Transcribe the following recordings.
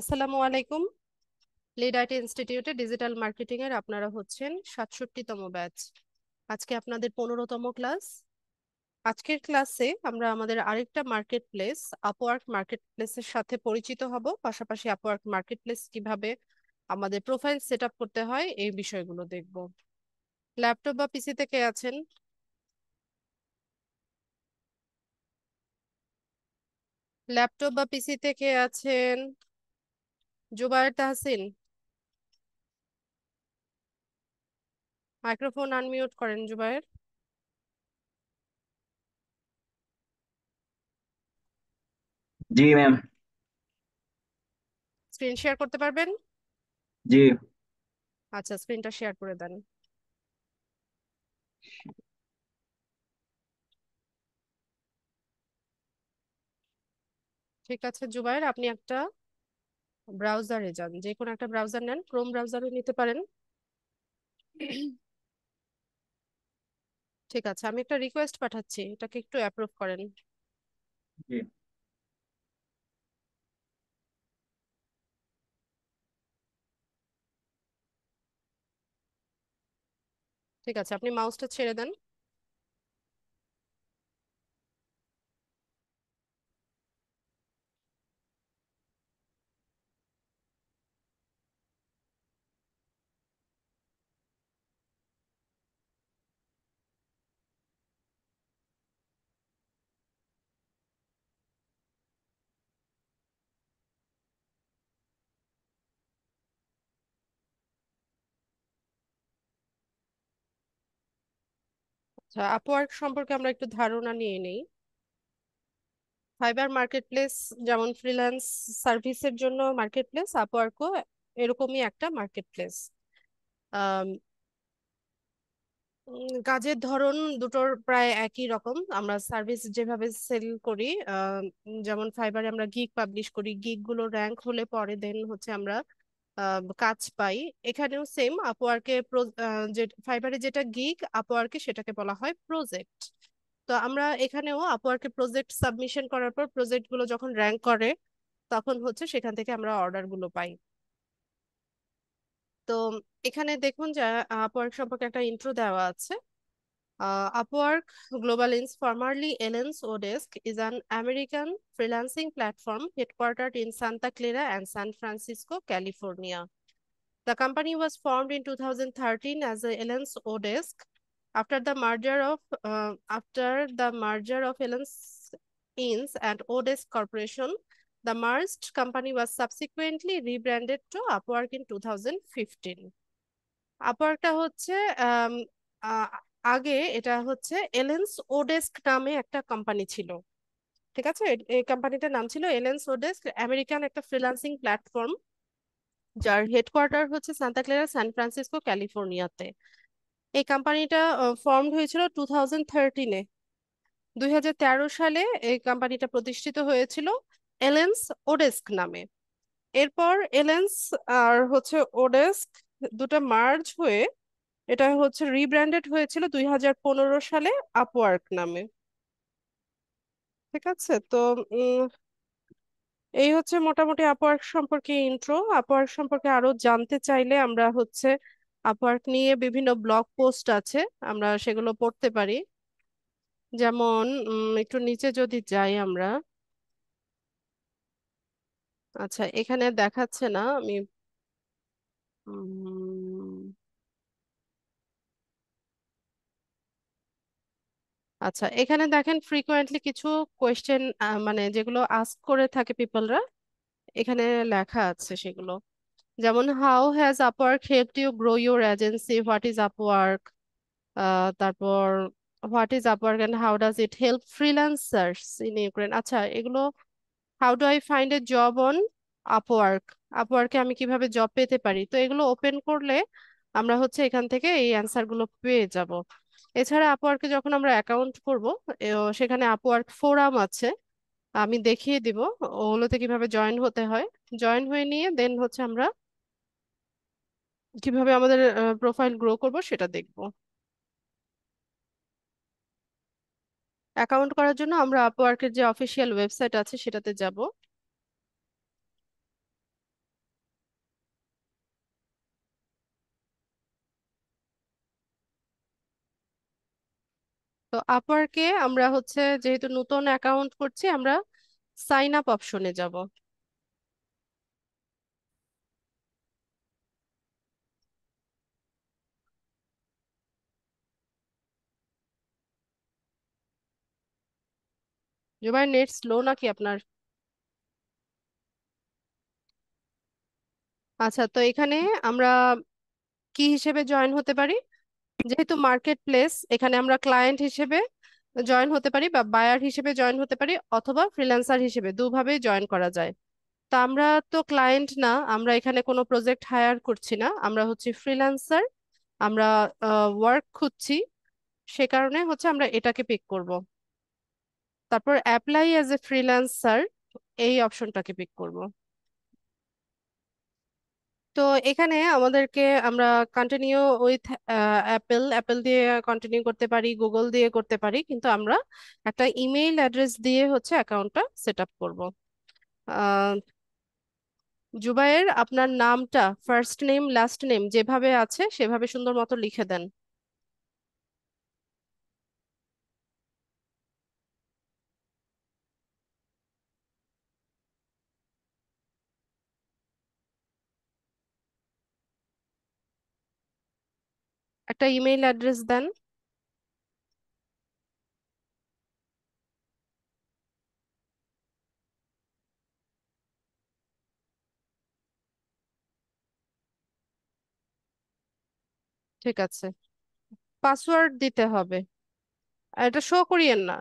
আসসালামু আলাইকুম লিডাইট ইনস্টিটিউটে ডিজিটাল মার্কেটিং এর আপনারা হচ্ছেন সাতষট্টিতম ব্যাচ আজকে আপনাদের পনেরোতম ক্লাস আজকের ক্লাসে আমরা আমাদের আরেকটা মার্কেট প্লেস আপওয়ার্ক মার্কেট প্লেসের সাথে পরিচিত হব পাশাপাশি আপওয়ার্ক মার্কেট প্লেস কিভাবে আমাদের প্রোফাইল সেট আপ করতে হয় এই বিষয়গুলো দেখব ল্যাপটপ বা পিসি থেকে আছেন ল্যাপটপ বা পিসি থেকে আছেন জুবায়ের তাহসিন মাইক্রোফোন আনমিউট করেন জুবায়ের জি ম্যাম স্ক্রিন শেয়ার করতে পারবেন জি আচ্ছা স্ক্রিনটা শেয়ার করে দেন ঠিক আছে জুবায়ের আপনি একটা ব্রাউজারে যান যে কোনো একটা ব্রাউজার নেন ক্রোম ব্রাউজারও নিতে পারেন ঠিক আছে আমি একটা রিকোয়েস্ট পাঠাচ্ছি এটাকে একটু অ্যাপ্রুভ করেন ঠিক আছে আপনি মাউসটা ছেড়ে দেন আচ্ছা আপওয়ার্ক সম্পর্কে আমরা একটু ধারণা নিয়ে নেই ফাইবার মার্কেটপ্লেস যেমন ফ্রিল্যান্স সার্ভিসের জন্য মার্কেটপ্লেস আপওয়ার্কও এরকমই একটা মার্কেটপ্লেস কাজের ধরন দুটোর প্রায় একই রকম আমরা সার্ভিস যেভাবে সেল করি যেমন ফাইবারে আমরা গিগ পাবলিশ করি গিগ গুলো র্যাঙ্ক হলে পরে দেন হচ্ছে আমরা কাজ পাই এখানেও সেম আপওয়ার্কে ফাইবারে যেটা গিগ আপওয়ার্কে সেটাকে বলা হয় প্রজেক্ট তো আমরা এখানেও আপওয়ার্কে প্রজেক্ট সাবমিশন করার পর প্রজেক্ট গুলো যখন র্যাঙ্ক করে তখন হচ্ছে সেখান থেকে আমরা অর্ডার গুলো পাই তো এখানে দেখুন যে আপওয়ার্ক সম্পর্কে একটা ইন্ট্রো দেওয়া আছে Uh, Upwork Globalins, formerly Ellen's Odesk, is an American freelancing platform headquartered in Santa Clara and San Francisco, California. The company was formed in 2013 as Ellen's Odesk after the merger of uh, after the merger of Ellen's Inns and Odesk Corporation. The merged company was subsequently rebranded to Upwork in 2015. um হচ্ছে uh, আগে এটা হচ্ছে এলেন্স oDesk নামে একটা company ছিল ঠিক আছে এই কোম্পানিটার নাম ছিল এলেন্স ওডেস্ক আমেরিকান একটা ফ্রিল্যান্সিং প্ল্যাটফর্ম যার হেডকোয়ার্টার হচ্ছে সান্তা ক্লেরা সান ফ্রান্সিসকো ক্যালিফোর্নিয়াতে এই কোম্পানিটা ফর্ম হয়েছিল টু থাউজেন্ড থার্টিনে দুই সালে এই কোম্পানিটা প্রতিষ্ঠিত হয়েছিল এলেন্স ওডেস্ক নামে এরপর এলেন্স আর হচ্ছে ওডেস্ক দুটা মার্জ হয়ে এটা হচ্ছে রিব্র্যান্ডেড হয়েছিল দুই হাজার সালে আপওয়ার্ক নামে ঠিক আছে তো এই হচ্ছে মোটামুটি আপওয়ার্ক সম্পর্কে ইন্ট্রো আপওয়ার্ক সম্পর্কে আরো জানতে চাইলে আমরা হচ্ছে আপওয়ার্ক নিয়ে বিভিন্ন ব্লগ পোস্ট আছে আমরা সেগুলো পড়তে পারি যেমন একটু নিচে যদি যাই আমরা আচ্ছা এখানে দেখাচ্ছে না আমি আচ্ছা এখানে দেখেন ফ্রিকোয়েন্টলি কিছু কোয়েশ্চেন মানে যেগুলো আস্ক করে থাকে পিপলরা এখানে লেখা আছে সেগুলো যেমন how has Upwork help you grow your agency what is Upwork তারপর what is Upwork and how does it help freelancers in Ukraine আচ্ছা এগুলো how do I find a job on Upwork আপওয়ার্কে আমি কিভাবে জব পেতে পারি তো এগুলো ওপেন করলে আমরা হচ্ছে এখান থেকে এই অ্যান্সারগুলো পেয়ে যাব এছাড়া আপওয়ার্কে যখন আমরা অ্যাকাউন্ট করব সেখানে আপওয়ার্ক ফোরাম আছে আমি দেখিয়ে দিব ওগুলোতে কিভাবে জয়েন হতে হয় জয়েন হয়ে নিয়ে দেন হচ্ছে আমরা কিভাবে আমাদের প্রোফাইল গ্রো করব সেটা দেখব অ্যাকাউন্ট করার জন্য আমরা আপওয়ার্কের যে অফিসিয়াল ওয়েবসাইট আছে সেটাতে যাব তো আপওয়ার্কে আমরা হচ্ছে যেহেতু নতুন অ্যাকাউন্ট করছি আমরা সাইন আপ অপশনে যাব জুবাই নেট স্লো নাকি আপনার আচ্ছা তো এখানে আমরা কি হিসেবে জয়েন হতে পারি যেহেতু মার্কেট প্লেস এখানে আমরা ক্লায়েন্ট হিসেবে জয়েন হতে পারি বা বায়ার হিসেবে জয়েন হতে পারি অথবা ফ্রিল্যান্সার হিসেবে দুভাবেই জয়েন করা যায় তা আমরা তো ক্লায়েন্ট না আমরা এখানে কোনো প্রজেক্ট হায়ার করছি না আমরা হচ্ছে ফ্রিল্যান্সার আমরা ওয়ার্ক খুঁজছি সে কারণে হচ্ছে আমরা এটাকে পিক করব তারপর অ্যাপ্লাই অ্যাজ এ ফ্রিল্যান্সার এই অপশনটাকে পিক করব তো এখানে আমাদেরকে আমরা কন্টিনিউ উইথ অ্যাপেল অ্যাপেল দিয়ে কন্টিনিউ করতে পারি গুগল দিয়ে করতে পারি কিন্তু আমরা একটা ইমেইল অ্যাড্রেস দিয়ে হচ্ছে অ্যাকাউন্টটা সেট আপ করবো জুবাইয়ের আপনার নামটা ফার্স্ট নেম লাস্ট নেম যেভাবে আছে সেভাবে সুন্দর মতো লিখে দেন একটা ইমেইল অ্যাড্রেস দেন ঠিক আছে পাসওয়ার্ড দিতে হবে এটা শো করিয়েন না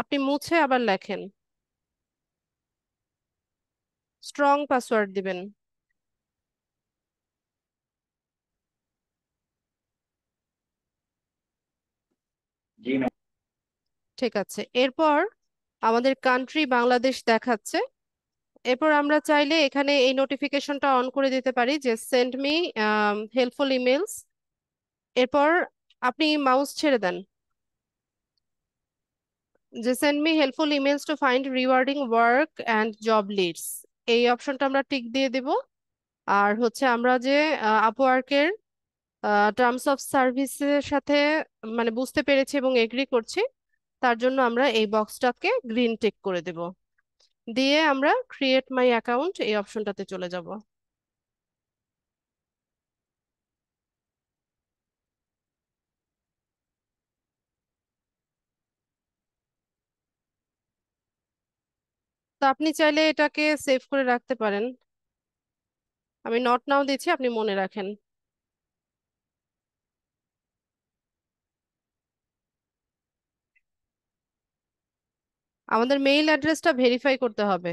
আপনি মুছে আবার লেখেন স্ট্রং পাসওয়ার্ড দিবেন ঠিক আছে এরপর আমাদের কান্ট্রি বাংলাদেশ দেখাচ্ছে এরপর আমরা চাইলে এখানে এই নোটিফিকেশনটা অন করে দিতে পারি যে সেন্ড মি হেল্পফুল ইমেলস এরপর আপনি মাউস ছেড়ে দেন যে send me helpful emails to find rewarding work and job leads এই অপশনটা আমরা টিক দিয়ে দেব আর হচ্ছে আমরা যে আপওয়ার্কের টার্মস অফ সার্ভিসের সাথে মানে বুঝতে পেরেছি এবং এগ্রি করছি তার জন্য আমরা এই বক্সটাকে গ্রিন টেক করে দেব দিয়ে আমরা ক্রিয়েট মাই অ্যাকাউন্ট এই অপশনটাতে চলে যাব তো আপনি চাইলে এটাকে সেভ করে রাখতে পারেন আমি নট নাও দিচ্ছি আপনি মনে রাখেন আমাদের মেইল অ্যাড্রেসটা ভেরিফাই করতে হবে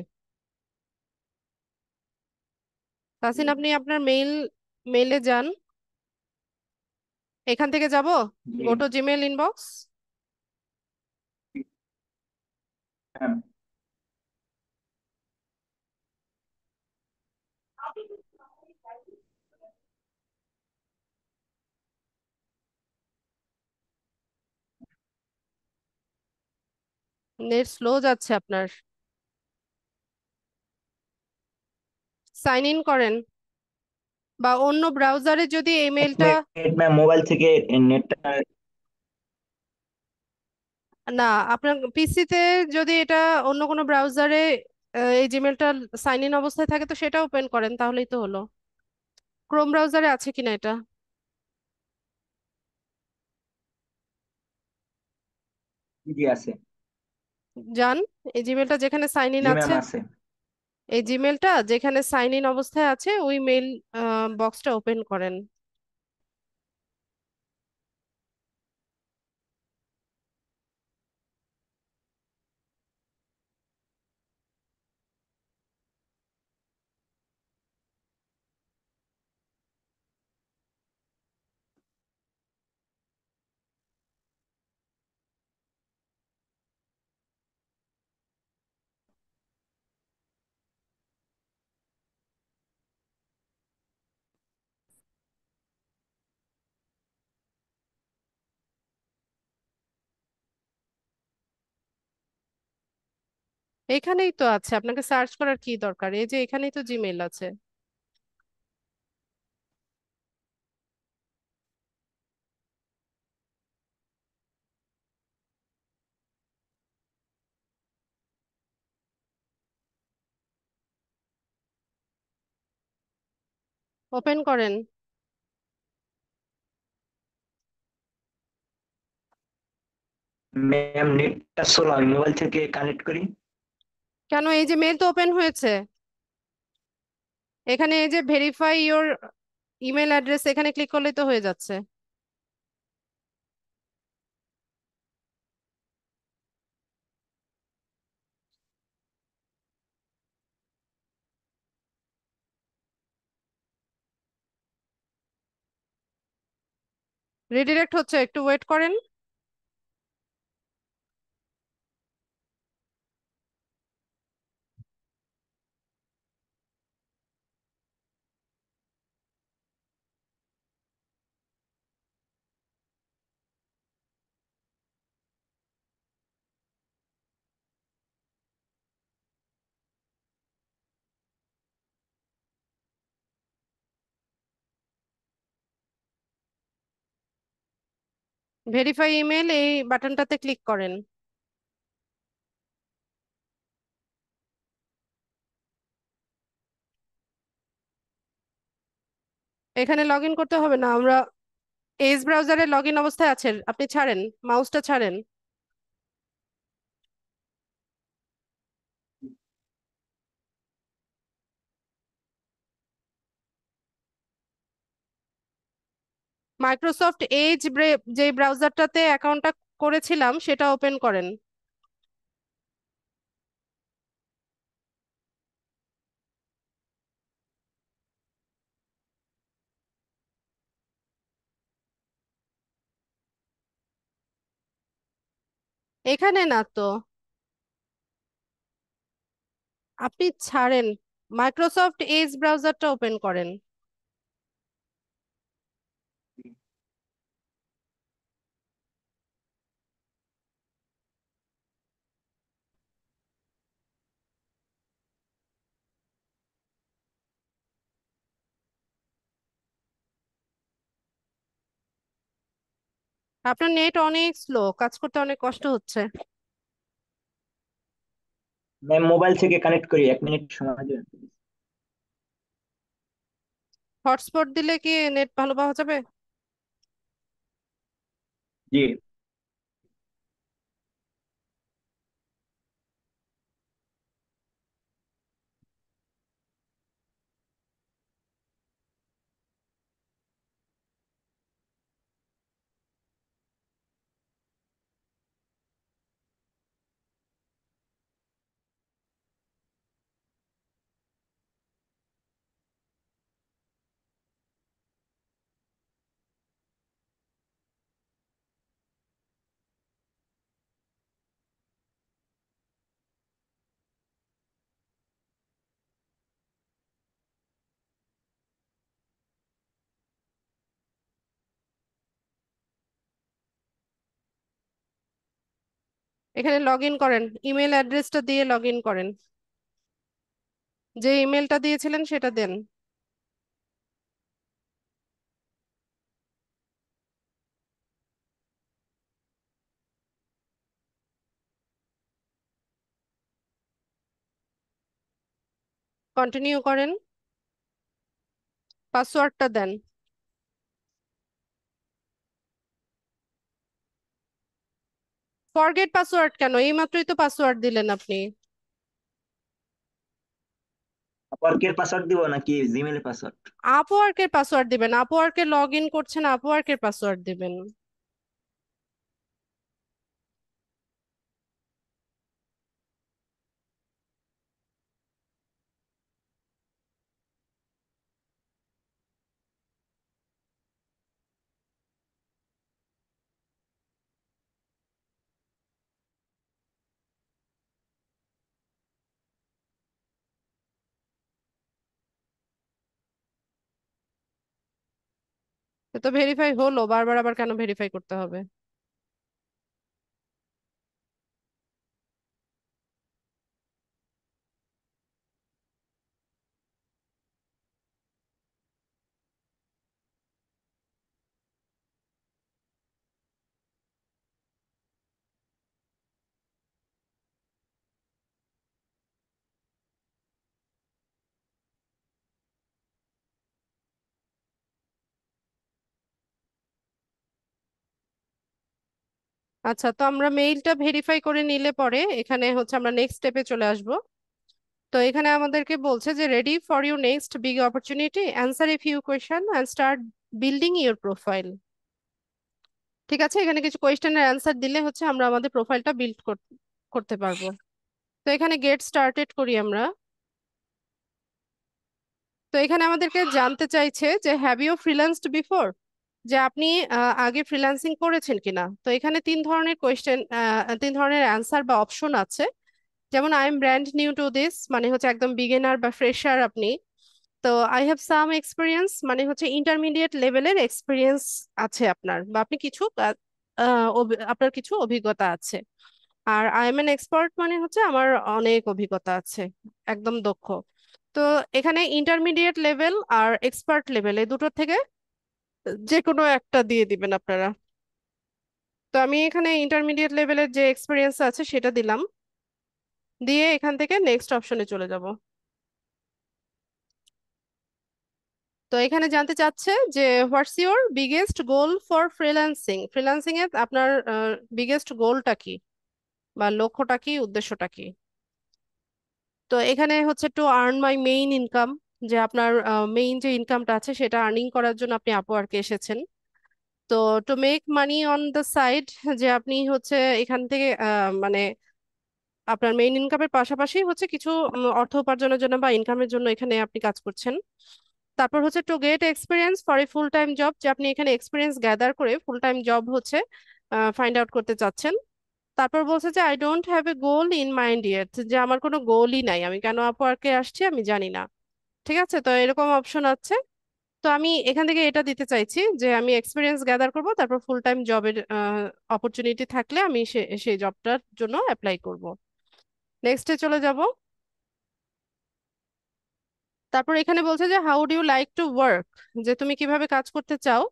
তাসিন আপনি আপনার মেইল মেইলে যান এখান থেকে যাব গোটো জিমেইল ইনবক্স হ্যাঁ নেট স্লো যাচ্ছে আপনার সাইন ইন করেন বা অন্য ব্রাউজারে যদি ইমেলটা মোবাইল থেকে নেটটা না আপনার পিসিতে যদি এটা অন্য কোনো ব্রাউজারে এই জিমেলটা সাইন ইন অবস্থায় থাকে তো সেটা ওপেন করেন তাহলেই তো হলো ক্রোম ব্রাউজারে আছে কিনা এটা জি আছে যান এই জিমেলটা যেখানে সাইন ইন আছে এই জিমেলটা যেখানে সাইন ইন অবস্থায় আছে ওই মেইল বক্সটা ওপেন করেন এখানেই তো আছে আপনাকে সার্চ করার কি দরকার এই যে এখানেই তো জিমেল আছে ওপেন করেন ম্যাম নেটটা সোলো আমি মোবাইল থেকে কানেক্ট করি কেন এই যে মেল তো ওপেন হয়েছে এখানে এই যে ভেরিফাই ইওর ইমেল অ্যাড্রেস এখানে ক্লিক করলে তো হয়ে যাচ্ছে রিডিরেক্ট হচ্ছে একটু ওয়েট করেন ভেরিফাই ইমেল এই বাটনটাতে ক্লিক করেন এখানে লগ করতে হবে না আমরা এজ ব্রাউজারে লগ অবস্থায় আছেন আপনি ছাড়েন মাউসটা ছাড়েন মাইক্রোসফট এজ যে ব্রাউজারটাতে অ্যাকাউন্টটা করেছিলাম সেটা ওপেন করেন এখানে না তো আপনি ছাড়েন মাইক্রোসফট এজ ব্রাউজারটা ওপেন করেন আপনার নেট অনেক স্লো কাজ করতে অনেক কষ্ট হচ্ছে ম্যাম মোবাইল থেকে কানেক্ট করি এক মিনিট সময় দিন হটস্পট দিলে কি নেট ভালো পাওয়া যাবে জি এখানে লগ ইন করেন ইমেল অ্যাড্রেসটা দিয়ে লগ ইন করেন যে ইমেলটা দিয়েছিলেন সেটা দেন কন্টিনিউ করেন পাসওয়ার্ডটা দেন ফরগেট পাসওয়ার্ড কেন এই মাত্রই তো পাসওয়ার্ড দিলেন আপনি আপওয়ার্কের পাসওয়ার্ড দিব নাকি জিমেলের পাসওয়ার্ড আপওয়ার্কের পাসওয়ার্ড দিবেন আপওয়ার্কে লগ ইন করছেন আপওয়ার্কের পাসওয়ার্ড দিবেন তো ভেরিফাই হলো বারবার আবার কেন ভেরিফাই করতে হবে আচ্ছা তো আমরা মেইলটা ভেরিফাই করে নিলে পরে এখানে হচ্ছে আমরা নেক্সট স্টেপে চলে আসব তো এখানে আমাদেরকে বলছে যে ready for you next big opportunity answer a few question and start building your profile ঠিক আছে এখানে কিছু কোয়েশ্চেনের অ্যান্সার দিলে হচ্ছে আমরা আমাদের প্রোফাইলটা বিল্ড করতে পারবো তো এখানে গেট স্টার্টেড করি আমরা তো এখানে আমাদেরকে জানতে চাইছে যে হ্যাভ ইউ ফ্রিল্যান্সড বিফোর যে আপনি আগে ফ্রিল্যান্সিং করেছেন কিনা তো এখানে তিন ধরনের কোয়েশ্চেন তিন ধরনের অ্যান্সার বা অপশন আছে যেমন I am brand new to this মানে হচ্ছে একদম বিগিনার বা ফ্রেশার আপনি তো আই হ্যাভ সাম এক্সপিরিয়েন্স মানে হচ্ছে ইন্টারমিডিয়েট লেভেলের এক্সপিরিয়েন্স আছে আপনার বা আপনি কিছু আপনার কিছু অভিজ্ঞতা আছে আর আই এম এন এক্সপার্ট মানে হচ্ছে আমার অনেক অভিজ্ঞতা আছে একদম দক্ষ তো এখানে ইন্টারমিডিয়েট লেভেল আর এক্সপার্ট লেভেল এই দুটোর থেকে যে কোনো একটা দিয়ে দিবেন আপনারা তো আমি এখানে ইন্টারমিডিয়েট লেভেলের যে এক্সপিরিয়েন্স আছে সেটা দিলাম দিয়ে এখান থেকে নেক্সট অপশনে চলে যাব তো এখানে জানতে চাচ্ছে যে what's your biggest goal for freelancing freelancing এর আপনার বিগেস্ট গোলটা কি বা লক্ষ্যটা কি উদ্দেশ্যটা কি তো এখানে হচ্ছে to earn my main income যে আপনার মেইন যে ইনকামটা আছে সেটা আর্নিং করার জন্য আপনি আপওয়ার্কে এসেছেন তো to make money on the side যে আপনি হচ্ছে এখান থেকে মানে আপনার মেইন ইনকামের পাশাপাশি হচ্ছে কিছু অর্থ উপার্জনের জন্য বা ইনকামের জন্য এখানে আপনি কাজ করছেন তারপর হচ্ছে to get experience for a full time job যে আপনি এখানে এক্সপিরিয়েন্স গ্যাদার করে ফুল টাইম জব হচ্ছে ফাইন্ড আউট করতে চাচ্ছেন তারপর বলছে যে I don't have a goal in mind yet যে আমার কোনো গোলই নাই আমি কেন আপওয়ার্কে আসছি আমি জানি না ঠিক আছে তো এরকম অপশন আছে তো আমি এখান থেকে এটা দিতে চাইছি যে আমি এক্সপিরিয়েন্স গ্যাদার করব তারপর ফুল টাইম জবের অপরচুনিটি থাকলে আমি সেই জবটার জন্য অ্যাপ্লাই করব নেক্সটে চলে যাব তারপর এখানে বলছে যে how do you like to work যে তুমি কিভাবে কাজ করতে চাও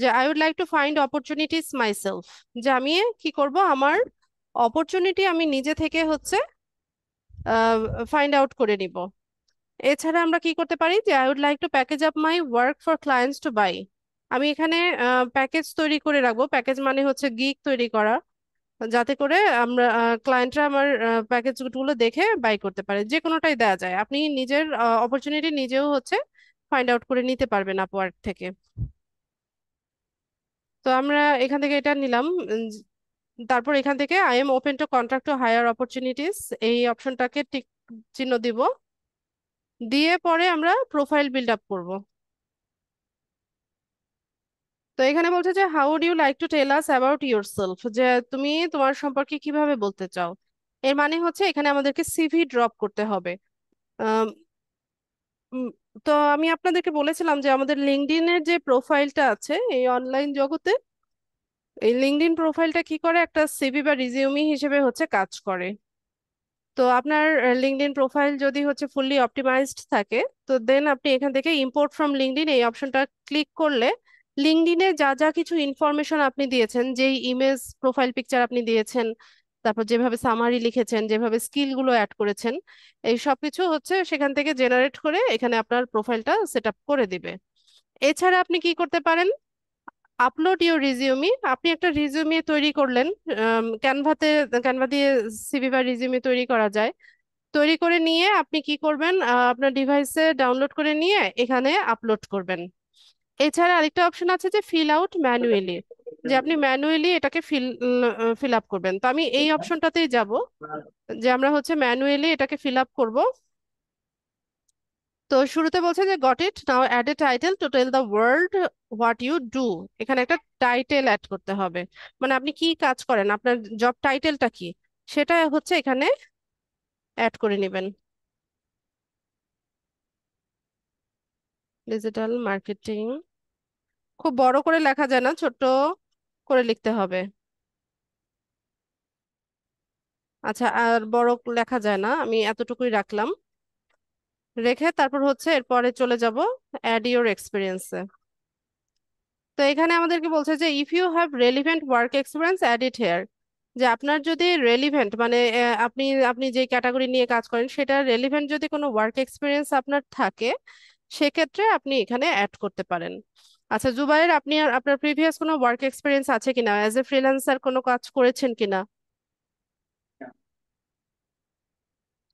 যে I would like to find opportunities myself যে আমি কি করব আমার অপরচুনিটি আমি নিজে থেকে হচ্ছে ফাইন্ড আউট করে নিব এছাড়া আমরা কি করতে পারি যে I would like to package up my work for clients to buy আমি এখানে প্যাকেজ তৈরি করে রাখবো প্যাকেজ মানে হচ্ছে গিক তৈরি করা যাতে করে আমরা ক্লায়েন্টরা আমার প্যাকেজগুলো দেখে বাই করতে পারে যে কোনোটাই দেওয়া যায় আপনি নিজের অপরচুনিটি নিজেও হচ্ছে ফাইন্ড আউট করে নিতে পারবেন আপওয়ার্ক থেকে তো আমরা এখান থেকে এটা নিলাম তারপর এখান থেকে I am open to contract to hire opportunities এই অপশনটাকে টিক চিহ্ন দিব দিয়ে পরে আমরা প্রোফাইল বিল্ড আপ করব তো এখানে বলছে যে how you like to tell us about yourself যে তুমি তোমার সম্পর্কে কিভাবে বলতে চাও এর মানে হচ্ছে এখানে আমাদেরকে সিভি ড্রপ করতে হবে তো আমি আপনাদেরকে বলেছিলাম যে আমাদের লিঙ্কডিনের যে প্রোফাইলটা আছে এই অনলাইন জগতে এই লিঙ্কডিন প্রোফাইলটা কি করে একটা সিভি বা রিজিউমি হিসেবে হচ্ছে কাজ করে তো আপনার লিঙ্কডিন প্রোফাইল যদি হচ্ছে ফুললি অপটিমাইজড থাকে তো দেন আপনি এখান থেকে ইম্পোর্ট ফ্রম লিঙ্কডিন এই অপশনটা ক্লিক করলে লিঙ্কডিনে যা যা কিছু ইনফরমেশন আপনি দিয়েছেন যেই ইমেজ প্রোফাইল পিকচার আপনি দিয়েছেন তারপর যেভাবে সামারি লিখেছেন যেভাবে স্কিলগুলো অ্যাড করেছেন এই সব কিছু হচ্ছে সেখান থেকে জেনারেট করে এখানে আপনার প্রোফাইলটা সেট আপ করে দিবে এছাড়া আপনি কি করতে পারেন আপলোড ইউর রিজিউমি আপনি একটা রিজিউমি তৈরি করলেন ক্যানভাতে ক্যানভা দিয়ে সিভি বা রিজিউমি তৈরি করা যায় তৈরি করে নিয়ে আপনি কি করবেন আপনার ডিভাইসে ডাউনলোড করে নিয়ে এখানে আপলোড করবেন এছাড়া আরেকটা অপশন আছে যে ফিল আউট ম্যানুয়ালি যে আপনি ম্যানুয়ালি এটাকে ফিল ফিল আপ করবেন তো আমি এই অপশনটাতেই আচ্ছা। যাব যে আমরা হচ্ছে ম্যানুয়ালি এটাকে ফিল আপ করবো তো শুরুতে বলছে যে got it now add a title to tell the world what you do এখানে একটা টাইটেল অ্যাড করতে হবে মানে আপনি কি কাজ করেন আপনার জব টাইটেলটা কি সেটা হচ্ছে এখানে অ্যাড করে নেবেন ডিজিটাল মার্কেটিং খুব বড় করে লেখা যায় না ছোট করে লিখতে হবে আচ্ছা আর বড় লেখা যায় না আমি এতটুকুই রাখলাম রেখে তারপর হচ্ছে এরপরে চলে যাব অ্যাড ইউর এক্সপিরিয়েন্সে তো এখানে আমাদেরকে বলছে যে if you have relevant work experience add it here যে আপনার যদি রেলিভেন্ট মানে আপনি আপনি যে ক্যাটাগরি নিয়ে কাজ করেন সেটা রেলিভেন্ট যদি কোনো ওয়ার্ক এক্সপিরিয়েন্স আপনার থাকে সেক্ষেত্রে আপনি এখানে অ্যাড করতে পারেন আচ্ছা জুবাইর আপনি আর আপনার প্রিভিয়াস কোনো ওয়ার্ক এক্সপিরিয়েন্স আছে কিনা অ্যাজ এ ফ্রিল্যান্সার কোনো কাজ করেছেন কিনা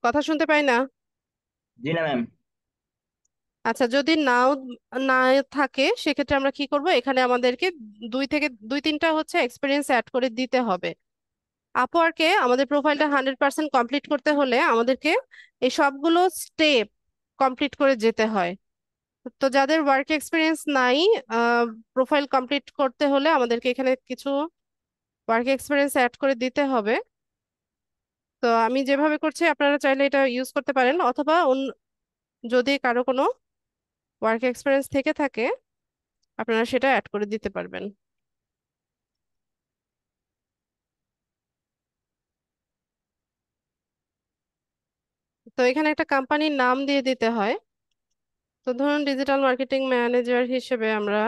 কথা শুনতে পাই না জি না ম্যাম আচ্ছা যদি নাও না থাকে সেক্ষেত্রে আমরা কি করব এখানে আমাদেরকে দুই থেকে দুই তিনটা হচ্ছে এক্সপিরিয়েন্স অ্যাড করে দিতে হবে আপওয়ার্কে আমাদের প্রোফাইলটা হান্ড্রেড পার্সেন্ট কমপ্লিট করতে হলে আমাদেরকে এই সবগুলো স্টেপ কমপ্লিট করে যেতে হয় তো যাদের ওয়ার্ক এক্সপিরিয়েন্স নাই প্রোফাইল কমপ্লিট করতে হলে আমাদেরকে এখানে কিছু ওয়ার্ক এক্সপিরিয়েন্স অ্যাড করে দিতে হবে তো আমি যেভাবে করছি আপনারা চাইলে এটা ইউজ করতে পারেন অথবা যদি কারো কোনো ওয়ার্ক এক্সপিরিয়েন্স থেকে থাকে আপনারা সেটা অ্যাড করে দিতে পারবেন তো এখানে একটা কোম্পানির নাম দিয়ে দিতে হয় তো ধরুন ডিজিটাল মার্কেটিং ম্যানেজার হিসেবে আমরা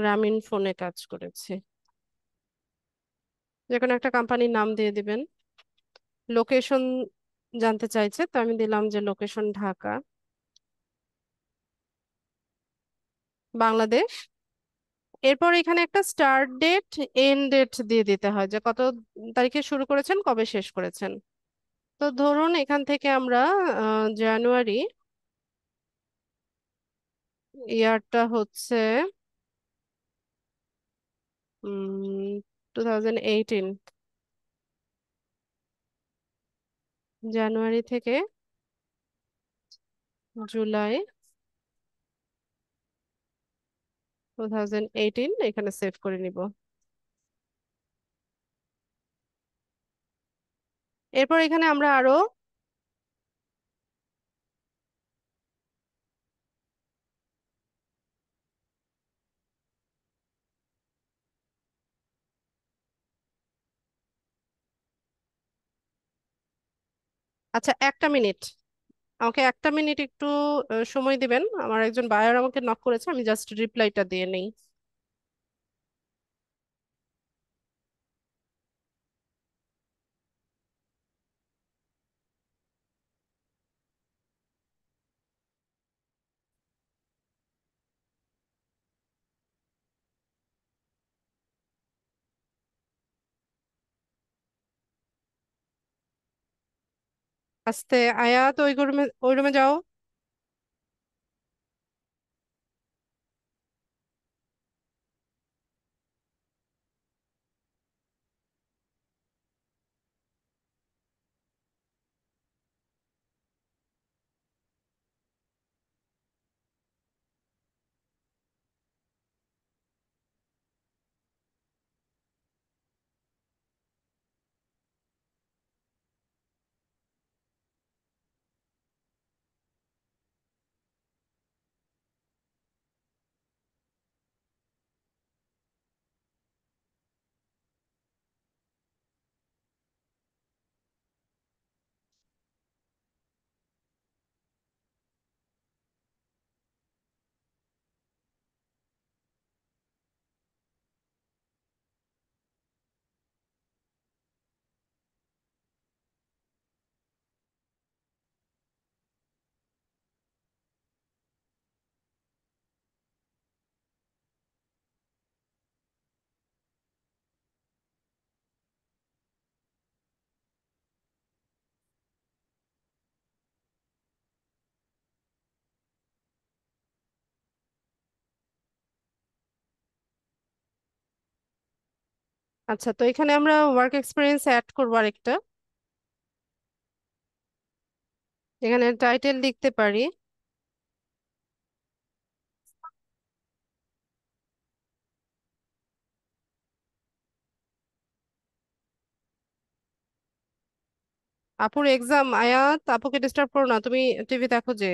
গ্রামীণ ফোনে কাজ করেছি যে কোনো একটা কোম্পানির নাম দিয়ে দিবেন লোকেশন জানতে চাইছে তো আমি দিলাম যে লোকেশন ঢাকা বাংলাদেশ এরপর এখানে একটা স্টার্ট ডেট এন্ড ডেট দিয়ে দিতে হয় যে কত তারিখে শুরু করেছেন কবে শেষ করেছেন তো ধরুন এখান থেকে আমরা জানুয়ারি ইয়ারটা হচ্ছে টু থাউজেন্ড এইটিন জানুয়ারি থেকে জুলাই টু থাউজেন্ড এইটিন এখানে সেভ করে নিব এরপর এখানে আমরা আরো আচ্ছা একটা মিনিট আমাকে একটা মিনিট একটু সময় দিবেন আমার একজন বায়ার আমাকে নক করেছে আমি জাস্ট রিপ্লাইটা দিয়ে নেই আস্তে আয়াত ওই রুমে ওই রুমে যাও আচ্ছা তো এখানে আমরা ওয়ার্ক এক্সপিরিয়েন্স অ্যাড করবো আরেকটা এখানে টাইটেল লিখতে পারি আপুর এক্সাম আয়াত আপুকে ডিস্টার্ব করো না তুমি টিভি দেখো যে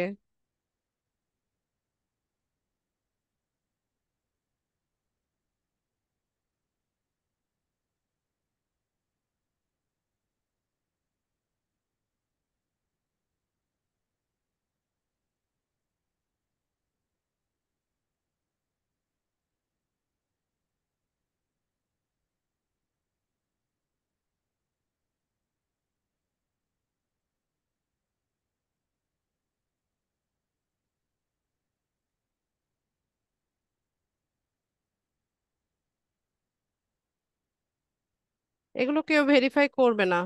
এগুলো কেউ ভেরিফাই করবে না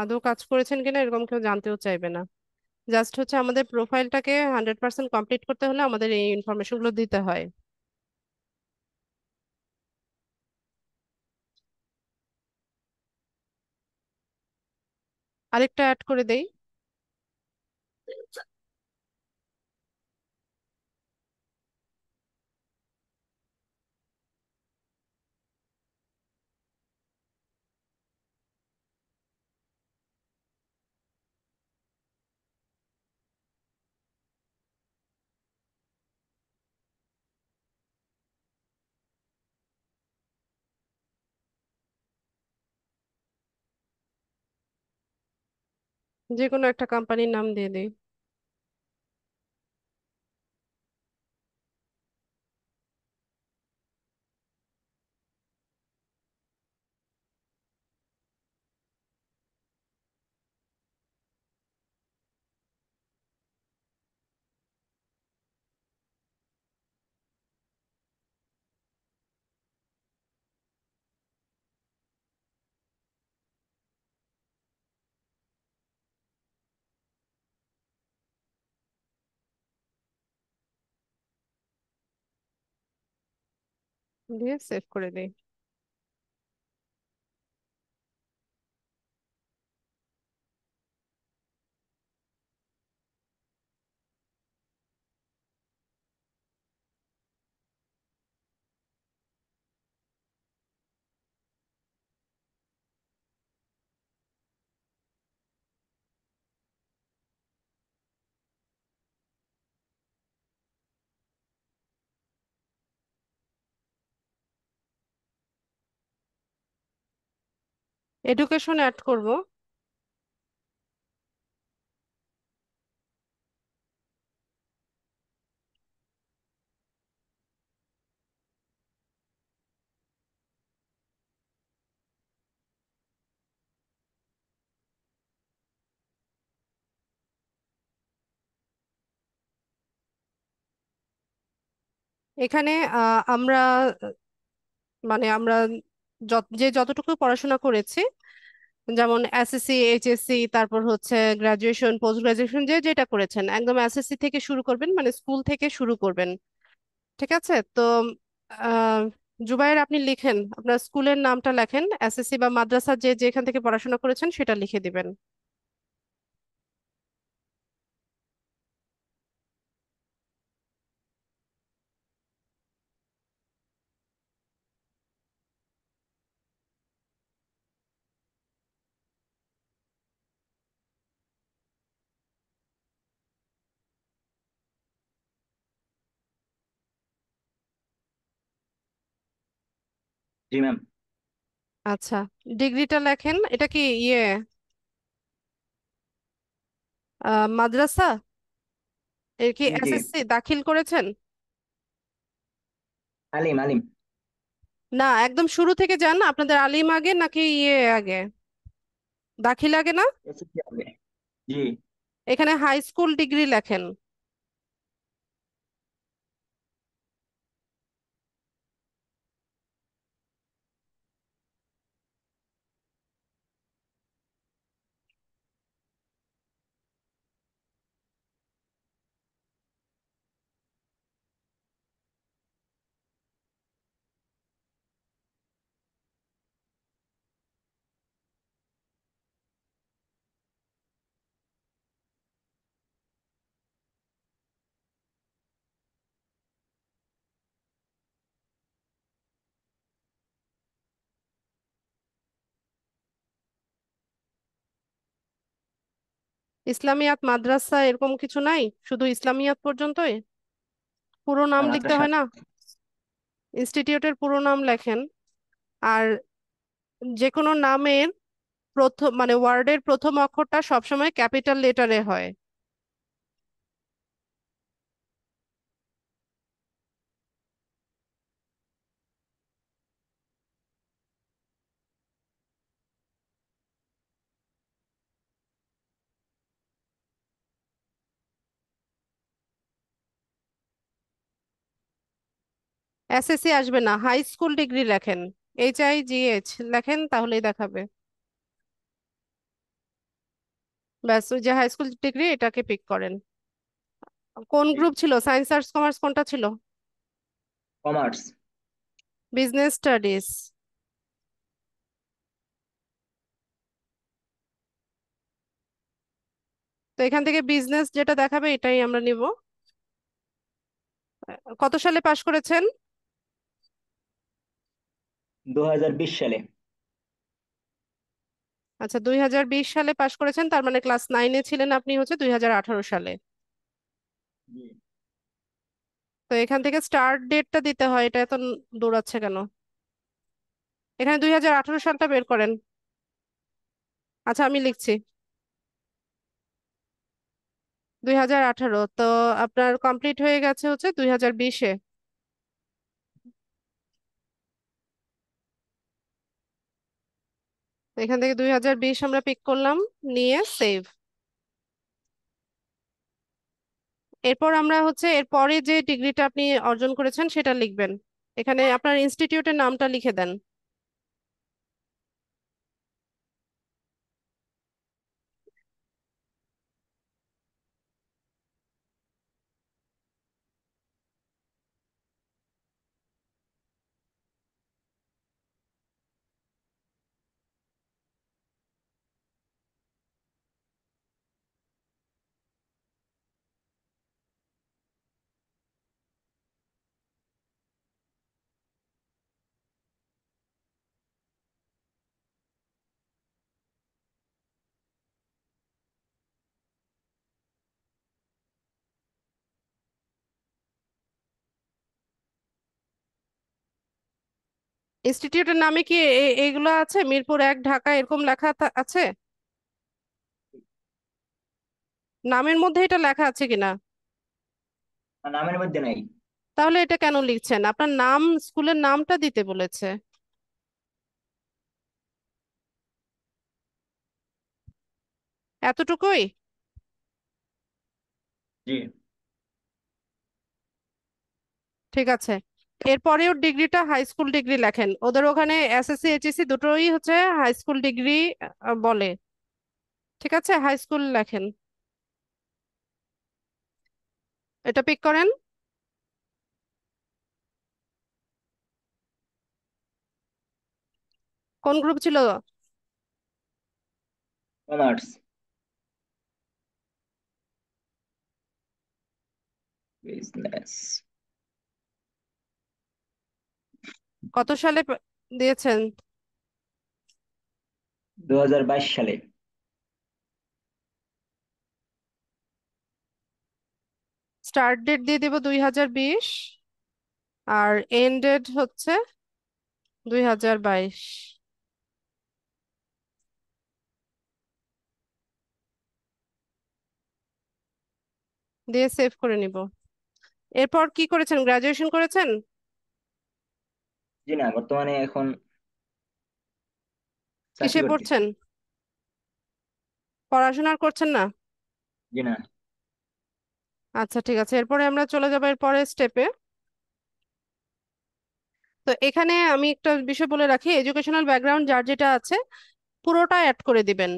আদৌ কাজ করেছেন কিনা এরকম কেউ জানতেও চাইবে না জাস্ট হচ্ছে আমাদের প্রোফাইলটাকে হান্ড্রেড পার্সেন্ট কমপ্লিট করতে হলে আমাদের এই ইনফরমেশনগুলো দিতে হয় আরেকটা অ্যাড করে দেই যে কোনো একটা কোম্পানির নাম দিয়ে দিই দিয়ে সেভ করে দিই এডুকেশন অ্যাড করব এখানে আমরা মানে আমরা যে যতটুকু পড়াশোনা করেছি যেমন এসএসসি এইচএসসি তারপর হচ্ছে গ্রাজুয়েশন পোস্ট গ্রাজুয়েশন যে যেটা করেছেন একদম এসএসসি থেকে শুরু করবেন মানে স্কুল থেকে শুরু করবেন ঠিক আছে তো জুবাইর আপনি লিখেন আপনার স্কুলের নামটা লেখেন এসএসসি বা মাদ্রাসা যে যেখান থেকে পড়াশোনা করেছেন সেটা লিখে দিবেন জি ম্যাম আচ্ছা ডিগ্রিটা লেখেন এটা কি ইয়ে মাদ্রাসা এর কি জি এসএসসি দাখিল করেছেন আলিম আলিম না একদম শুরু থেকে যান আপনাদের আলিম আগে নাকি ইয়ে আগে দাখিল আগে না জি এখানে হাই স্কুল ডিগ্রি লেখেন ইসলামিয়াত মাদ্রাসা এরকম কিছু নাই শুধু ইসলামিয়াত পর্যন্তই পুরো নাম লিখতে হয় না ইনস্টিটিউটের পুরো নাম লেখেন আর যে কোনো নামের প্রথম মানে ওয়ার্ডের প্রথম অক্ষরটা সবসময় ক্যাপিটাল লেটারে হয় এসএসসি আসবে না হাই স্কুল ডিগ্রি লেখেন এইচ আই জি এইচ লেখেন তাহলেই দেখাবে ব্যাস ওই যে হাই স্কুল ডিগ্রি এটাকে পিক করেন কোন গ্রুপ ছিল সায়েন্স আর্টস কমার্স কোনটা ছিল কমার্স বিজনেস স্টাডিজ তো এখান থেকে বিজনেস যেটা দেখাবে এটাই আমরা নিব কত সালে পাশ করেছেন দু সালে আচ্ছা দুই হাজার বিশ সালে পাশ করেছেন তার মানে ক্লাস নাইনে ছিলেন আপনি হচ্ছে দুই হাজার আঠারো সালে তো এখান থেকে স্টার্ট ডেটটা দিতে হয় এটা এত দৌড়াচ্ছে কেন এখানে দুই হাজার আঠারো সালটা বের করেন আচ্ছা আমি লিখছি দুই হাজার আঠারো তো আপনার কমপ্লিট হয়ে গেছে হচ্ছে দুই হাজার বিশে এখান থেকে দুই হাজার বিশ আমরা পিক করলাম নিয়ে সেভ এরপর আমরা হচ্ছে এরপরে যে ডিগ্রিটা আপনি অর্জন করেছেন সেটা লিখবেন এখানে আপনার ইনস্টিটিউটের নামটা লিখে দেন ইনস্টিটিউটের নামে কি এইগুলো আছে মিরপুর এক ঢাকা এরকম লেখা আছে নামের মধ্যে এটা লেখা আছে কিনা নামের মধ্যে নাই তাহলে এটা কেন লিখছেন আপনার নাম স্কুলের নামটা দিতে বলেছে এতটুকুই ঠিক আছে এরপরেও ডিগ্রিটা হাই স্কুল ডিগ্রি লেখেন ওদের ওখানে এসএসসি এইচএসসি দুটোই হচ্ছে হাই স্কুল ডিগ্রি বলে ঠিক আছে হাই স্কুল লেখেন এটা পিক করেন কোন গ্রুপ ছিল কমার্স বিজনেস কত সালে দিয়েছেন দু সালে স্টার্ট ডেট দিয়ে দেবো দুই হাজার বিশ আর এন্ড ডেট হচ্ছে দুই হাজার বাইশ দিয়ে সেভ করে নিব এরপর কি করেছেন গ্রাজুয়েশন করেছেন জি না বর্তমানে এখন চাকরি কিসে করছি পড়ছেন পড়াশোনা আর করছেন না জি না আচ্ছা ঠিক আছে এরপরে আমরা চলে যাবো এরপরে স্টেপে তো এখানে আমি একটা বিষয় বলে রাখি এডুকেশনাল ব্যাকগ্রাউন্ড যার যেটা আছে পুরোটা অ্যাড করে দিবেন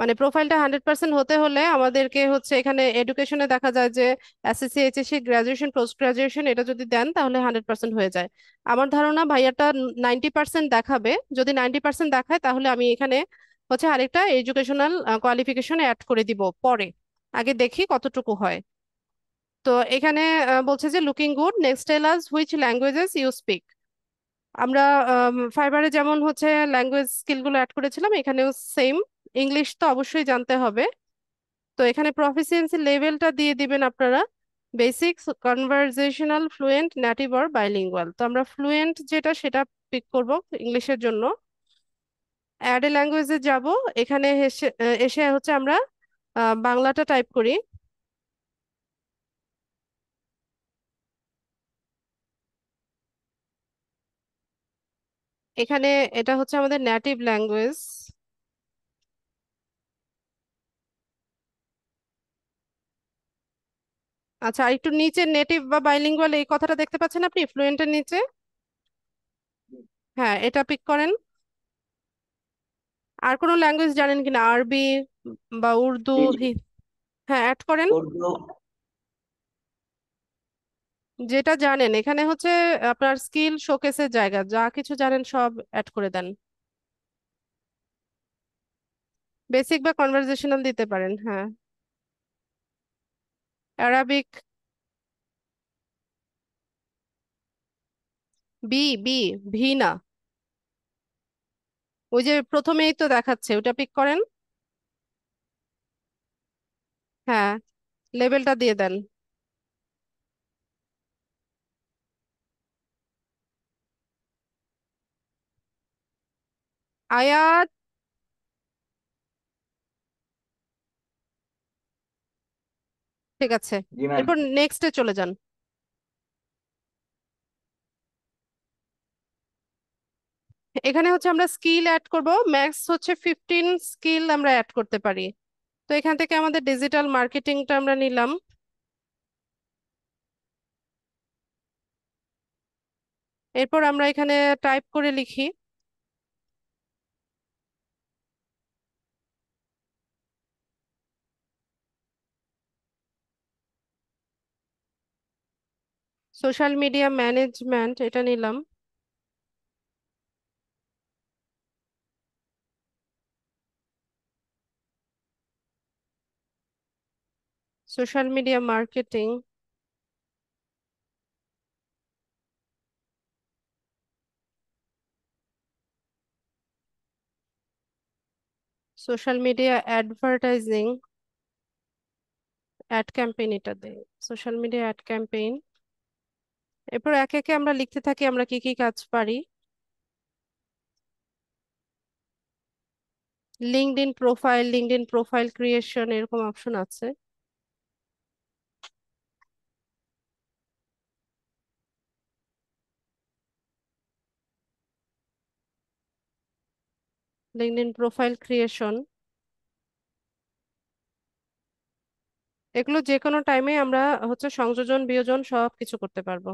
মানে প্রোফাইলটা হান্ড্রেড পার্সেন্ট হতে হলে আমাদেরকে হচ্ছে এখানে এডুকেশনে দেখা যায় যে SSC HSC graduation post graduation এটা যদি দেন তাহলে হান্ড্রেড পার্সেন্ট হয়ে যায় আমার ধারণা ভাইয়াটা নাইনটি পার্সেন্ট দেখাবে যদি নাইনটি পার্সেন্ট দেখায় তাহলে আমি এখানে হচ্ছে আরেকটা এডুকেশনাল কোয়ালিফিকেশন অ্যাড করে দিব পরে আগে দেখি কতটুকু হয় তো এখানে বলছে যে looking good next tell us which languages you speak আমরা ফাইবারে যেমন হচ্ছে ল্যাঙ্গুয়েজ স্কিলগুলো অ্যাড করেছিলাম এখানেও সেম ইংলিশ তো অবশ্যই জানতে হবে তো এখানে প্রফিসিয়েন্সি লেভেলটা দিয়ে দিবেন আপনারা basic conversational fluent native or bilingual তো আমরা ফ্লুয়েন্ট যেটা সেটা পিক করব ইংলিশের জন্য অ্যাড এ ল্যাঙ্গুয়েজে যাব এখানে এসে হচ্ছে আমরা বাংলাটা টাইপ করি এখানে এটা হচ্ছে আমাদের নেটিভ ল্যাঙ্গুয়েজ আচ্ছা আর একটু নিচে নেটিভ বা বাইলিঙ্গুয়াল এই কথাটা দেখতে পাচ্ছেন আপনি ফ্লুয়েন্টের নিচে হ্যাঁ এটা পিক করেন আর কোনো ল্যাঙ্গুয়েজ জানেন কিনা আরবি বা উর্দু হ্যাঁ অ্যাড করেন যেটা জানেন এখানে হচ্ছে আপনার স্কিল শোকেসের জায়গা যা কিছু জানেন সব অ্যাড করে দেন বেসিক বা কনভারজেশনাল দিতে পারেন হ্যাঁ Arabic. বি বি ভিনা ওই যে প্রথমেই তো দেখাচ্ছে ওটা পিক করেন হ্যাঁ লেবেলটা দিয়ে দেন আয়াত ঠিক আছে এরপর নেক্সটে চলে যান এখানে হচ্ছে আমরা স্কিল অ্যাড করব ম্যাক্স হচ্ছে ফিফটিন স্কিল আমরা অ্যাড করতে পারি তো এখান থেকে আমাদের ডিজিটাল মার্কেটিংটা আমরা নিলাম এরপর আমরা এখানে টাইপ করে লিখি সোশ্যাল মিডিয়া ম্যানেজমেন্ট এটা নিলাম social media marketing social media advertising ad campaign এটা দেয় সোশ্যাল মিডিয়া অ্যাড ক্যাম্পেইন এরপর এক একে আমরা লিখতে থাকি আমরা কি কি কাজ পারি LinkedIn profile LinkedIn profile creation এরকম অপশন আছে লিঙ্কড ইন প্রোফাইল ক্রিয়েশন এগুলো যে কোনো টাইমে আমরা হচ্ছে সংযোজন বিয়োজন সব কিছু করতে পারবো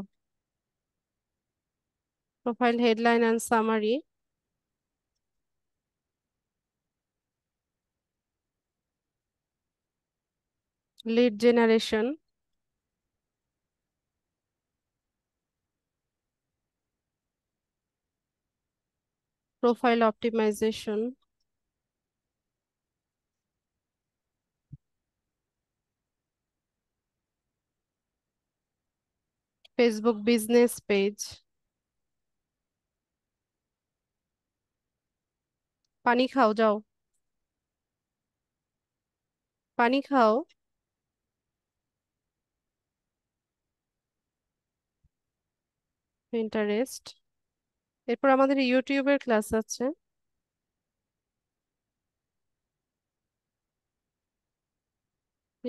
profile headline and summary. Lead generation. Profile optimization. Facebook business page. পানি খাও যাও পানি খাও ইন্টারেস্ট এরপর আমাদের ইউটিউবের ক্লাস আছে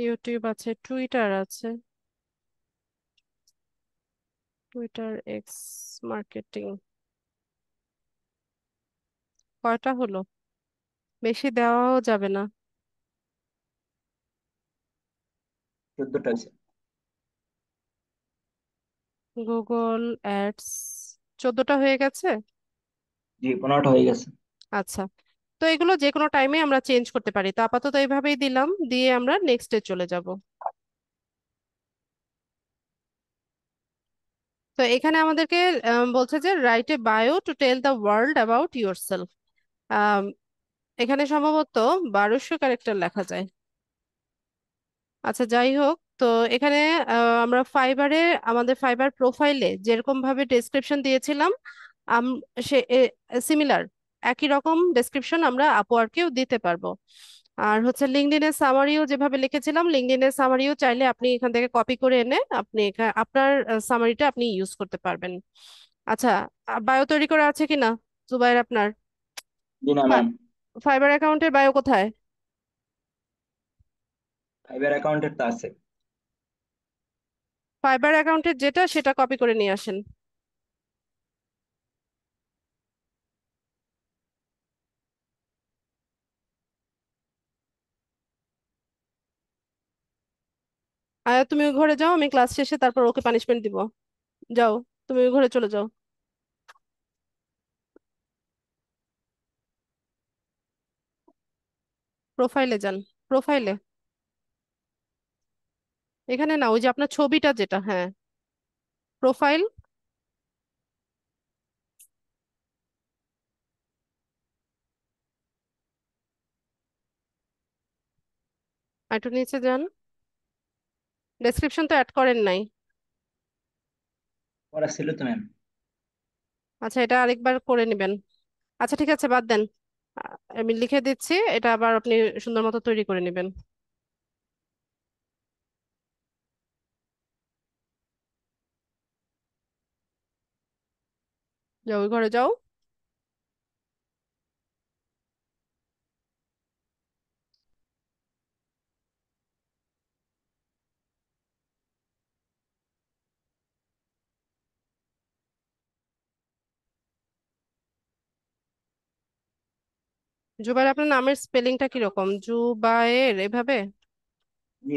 ইউটিউব আছে টুইটার আছে টুইটার এক্স মার্কেটিং কয়টা হলো বেশি দেওয়াও যাবে না চোদ্দটা আছে গুগল অ্যাডস চোদ্দটা হয়ে গেছে জি পনেরোটা হয়ে গেছে আচ্ছা তো এগুলো যে কোনো টাইমে আমরা চেঞ্জ করতে পারি তো আপাতত এইভাবেই দিলাম দিয়ে আমরা নেক্সটে চলে যাব তো এখানে আমাদেরকে বলছে যে write a bio to tell the world about yourself এখানে সম্ভবত বারোশো ক্যারেক্টার লেখা যায় আচ্ছা যাই হোক তো এখানে আমরা ফাইবারে আমাদের ফাইবার প্রোফাইলে যেরকম ভাবে ডেসক্রিপশন দিয়েছিলাম সে সিমিলার একই রকম ডেসক্রিপশন আমরা আপওয়ার্কেও দিতে পারবো আর হচ্ছে লিঙ্কডিনের সামারিও যেভাবে লিখেছিলাম লিঙ্কডিনের সামারিও চাইলে আপনি এখান থেকে কপি করে এনে আপনি আপনার সামারিটা আপনি ইউজ করতে পারবেন আচ্ছা বায়ো তৈরি করা আছে কিনা জুবাইর আপনার দিনা ম্যাম ফাইবার অ্যাকাউন্টের বায়ো কোথায় ফাইবার অ্যাকাউন্টের তো আছে ফাইবার অ্যাকাউন্টের যেটা সেটা কপি করে নিয়ে আসেন আয়া তুমি ঘরে যাও আমি ক্লাস শেষে তারপর ওকে পানিশমেন্ট দিব যাও তুমি ঘরে চলে যাও প্রোফাইলে যান প্রোফাইলে এখানে না ওই যে আপনার ছবিটা যেটা হ্যাঁ প্রোফাইল একটু নিচে যান ডেসক্রিপশন তো অ্যাড করেন নাই আচ্ছা এটা আরেকবার করে নেবেন আচ্ছা ঠিক আছে বাদ দেন আমি লিখে দিচ্ছি এটা আবার আপনি সুন্দর মতো তৈরি করে নেবেন যাও ঘরে যাও জুবাইর আপনার নামের স্পেলিংটা কিরকম জুবায়ের এভাবে জি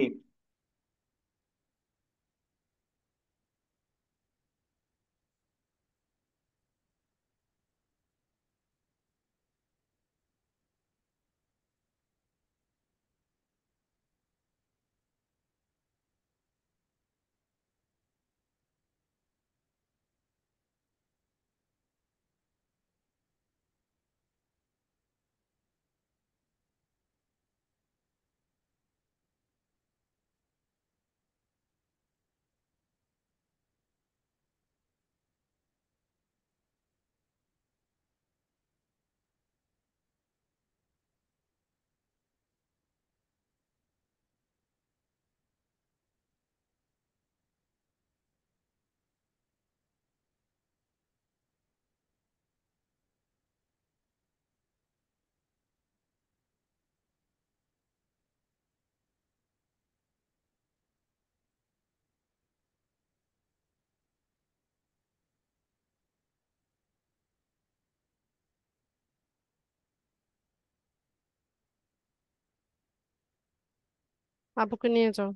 আপুকে নিয়ে যাও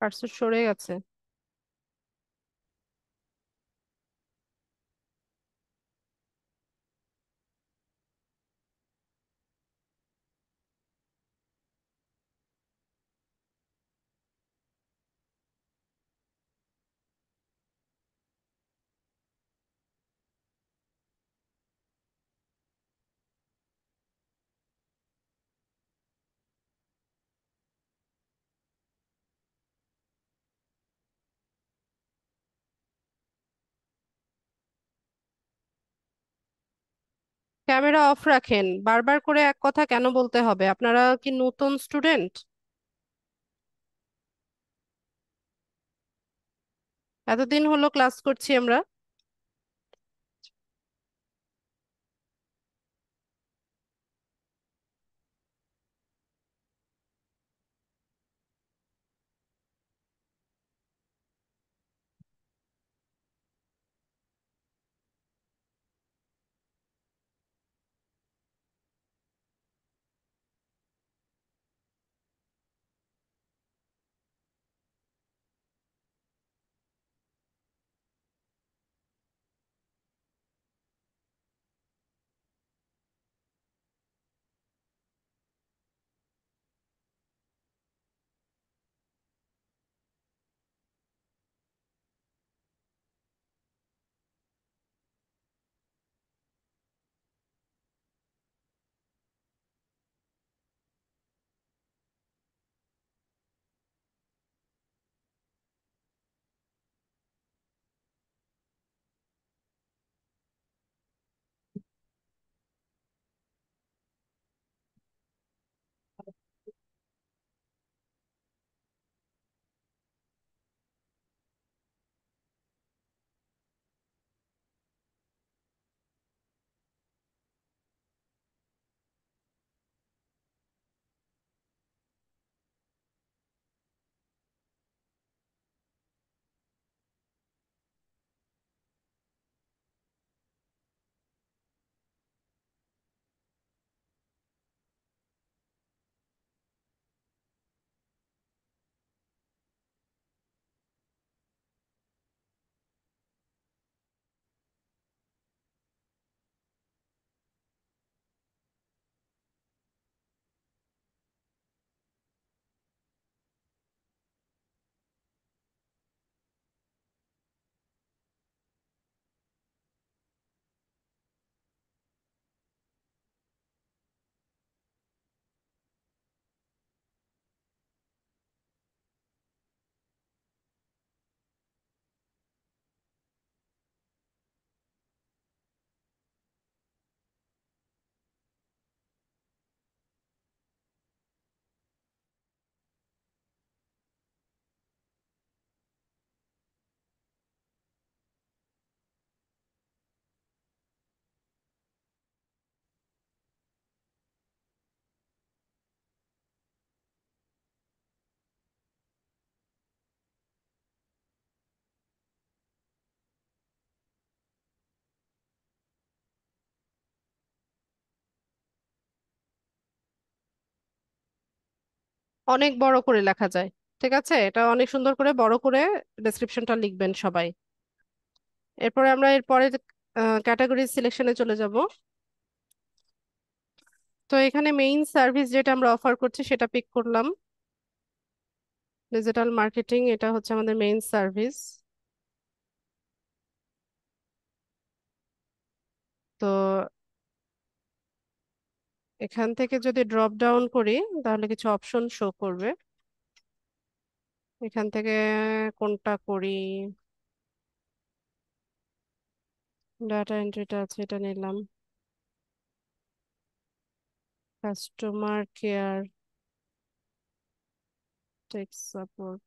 পার্সো সরে গেছে ক্যামেরা অফ রাখেন বারবার করে এক কথা কেন বলতে হবে আপনারা কি নতুন স্টুডেন্ট এতদিন হলো ক্লাস করছি আমরা অনেক বড় করে লেখা যায় ঠিক আছে এটা অনেক সুন্দর করে বড় করে ডেসক্রিপশনটা লিখবেন সবাই এরপরে আমরা এর পরের ক্যাটাগরি সিলেকশনে চলে যাব তো এখানে মেইন সার্ভিস যেটা আমরা অফার করছি সেটা পিক করলাম ডিজিটাল মার্কেটিং এটা হচ্ছে আমাদের মেইন সার্ভিস তো এখান থেকে যদি ড্রপ ডাউন করি তাহলে কিছু অপশন শো করবে এখান থেকে কোনটা করি ডাটা এন্ট্রিটা আছে এটা নিলাম customer care tech support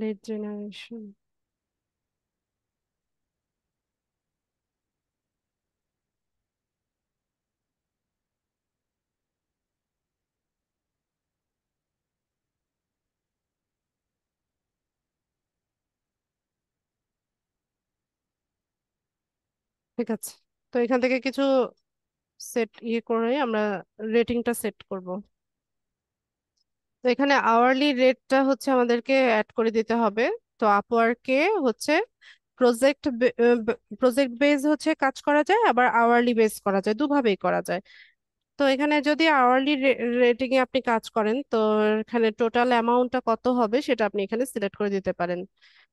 lead generation. ঠিক আছে তো এখান থেকে কিছু সেট ইয়ে করে আমরা রেটিংটা সেট করব তো এখানে আওয়ারলি রেটটা হচ্ছে আমাদেরকে অ্যাড করে দিতে হবে তো আপওয়ার্কে হচ্ছে প্রজেক্ট প্রজেক্ট বেজ হচ্ছে কাজ করা যায় আবার আওয়ারলি বেজ করা যায় দুভাবেই করা যায় তো এখানে যদি আওয়ারলি রেটিং এ আপনি কাজ করেন তো এখানে টোটাল অ্যামাউন্টটা কত হবে সেটা আপনি এখানে সিলেক্ট করে দিতে পারেন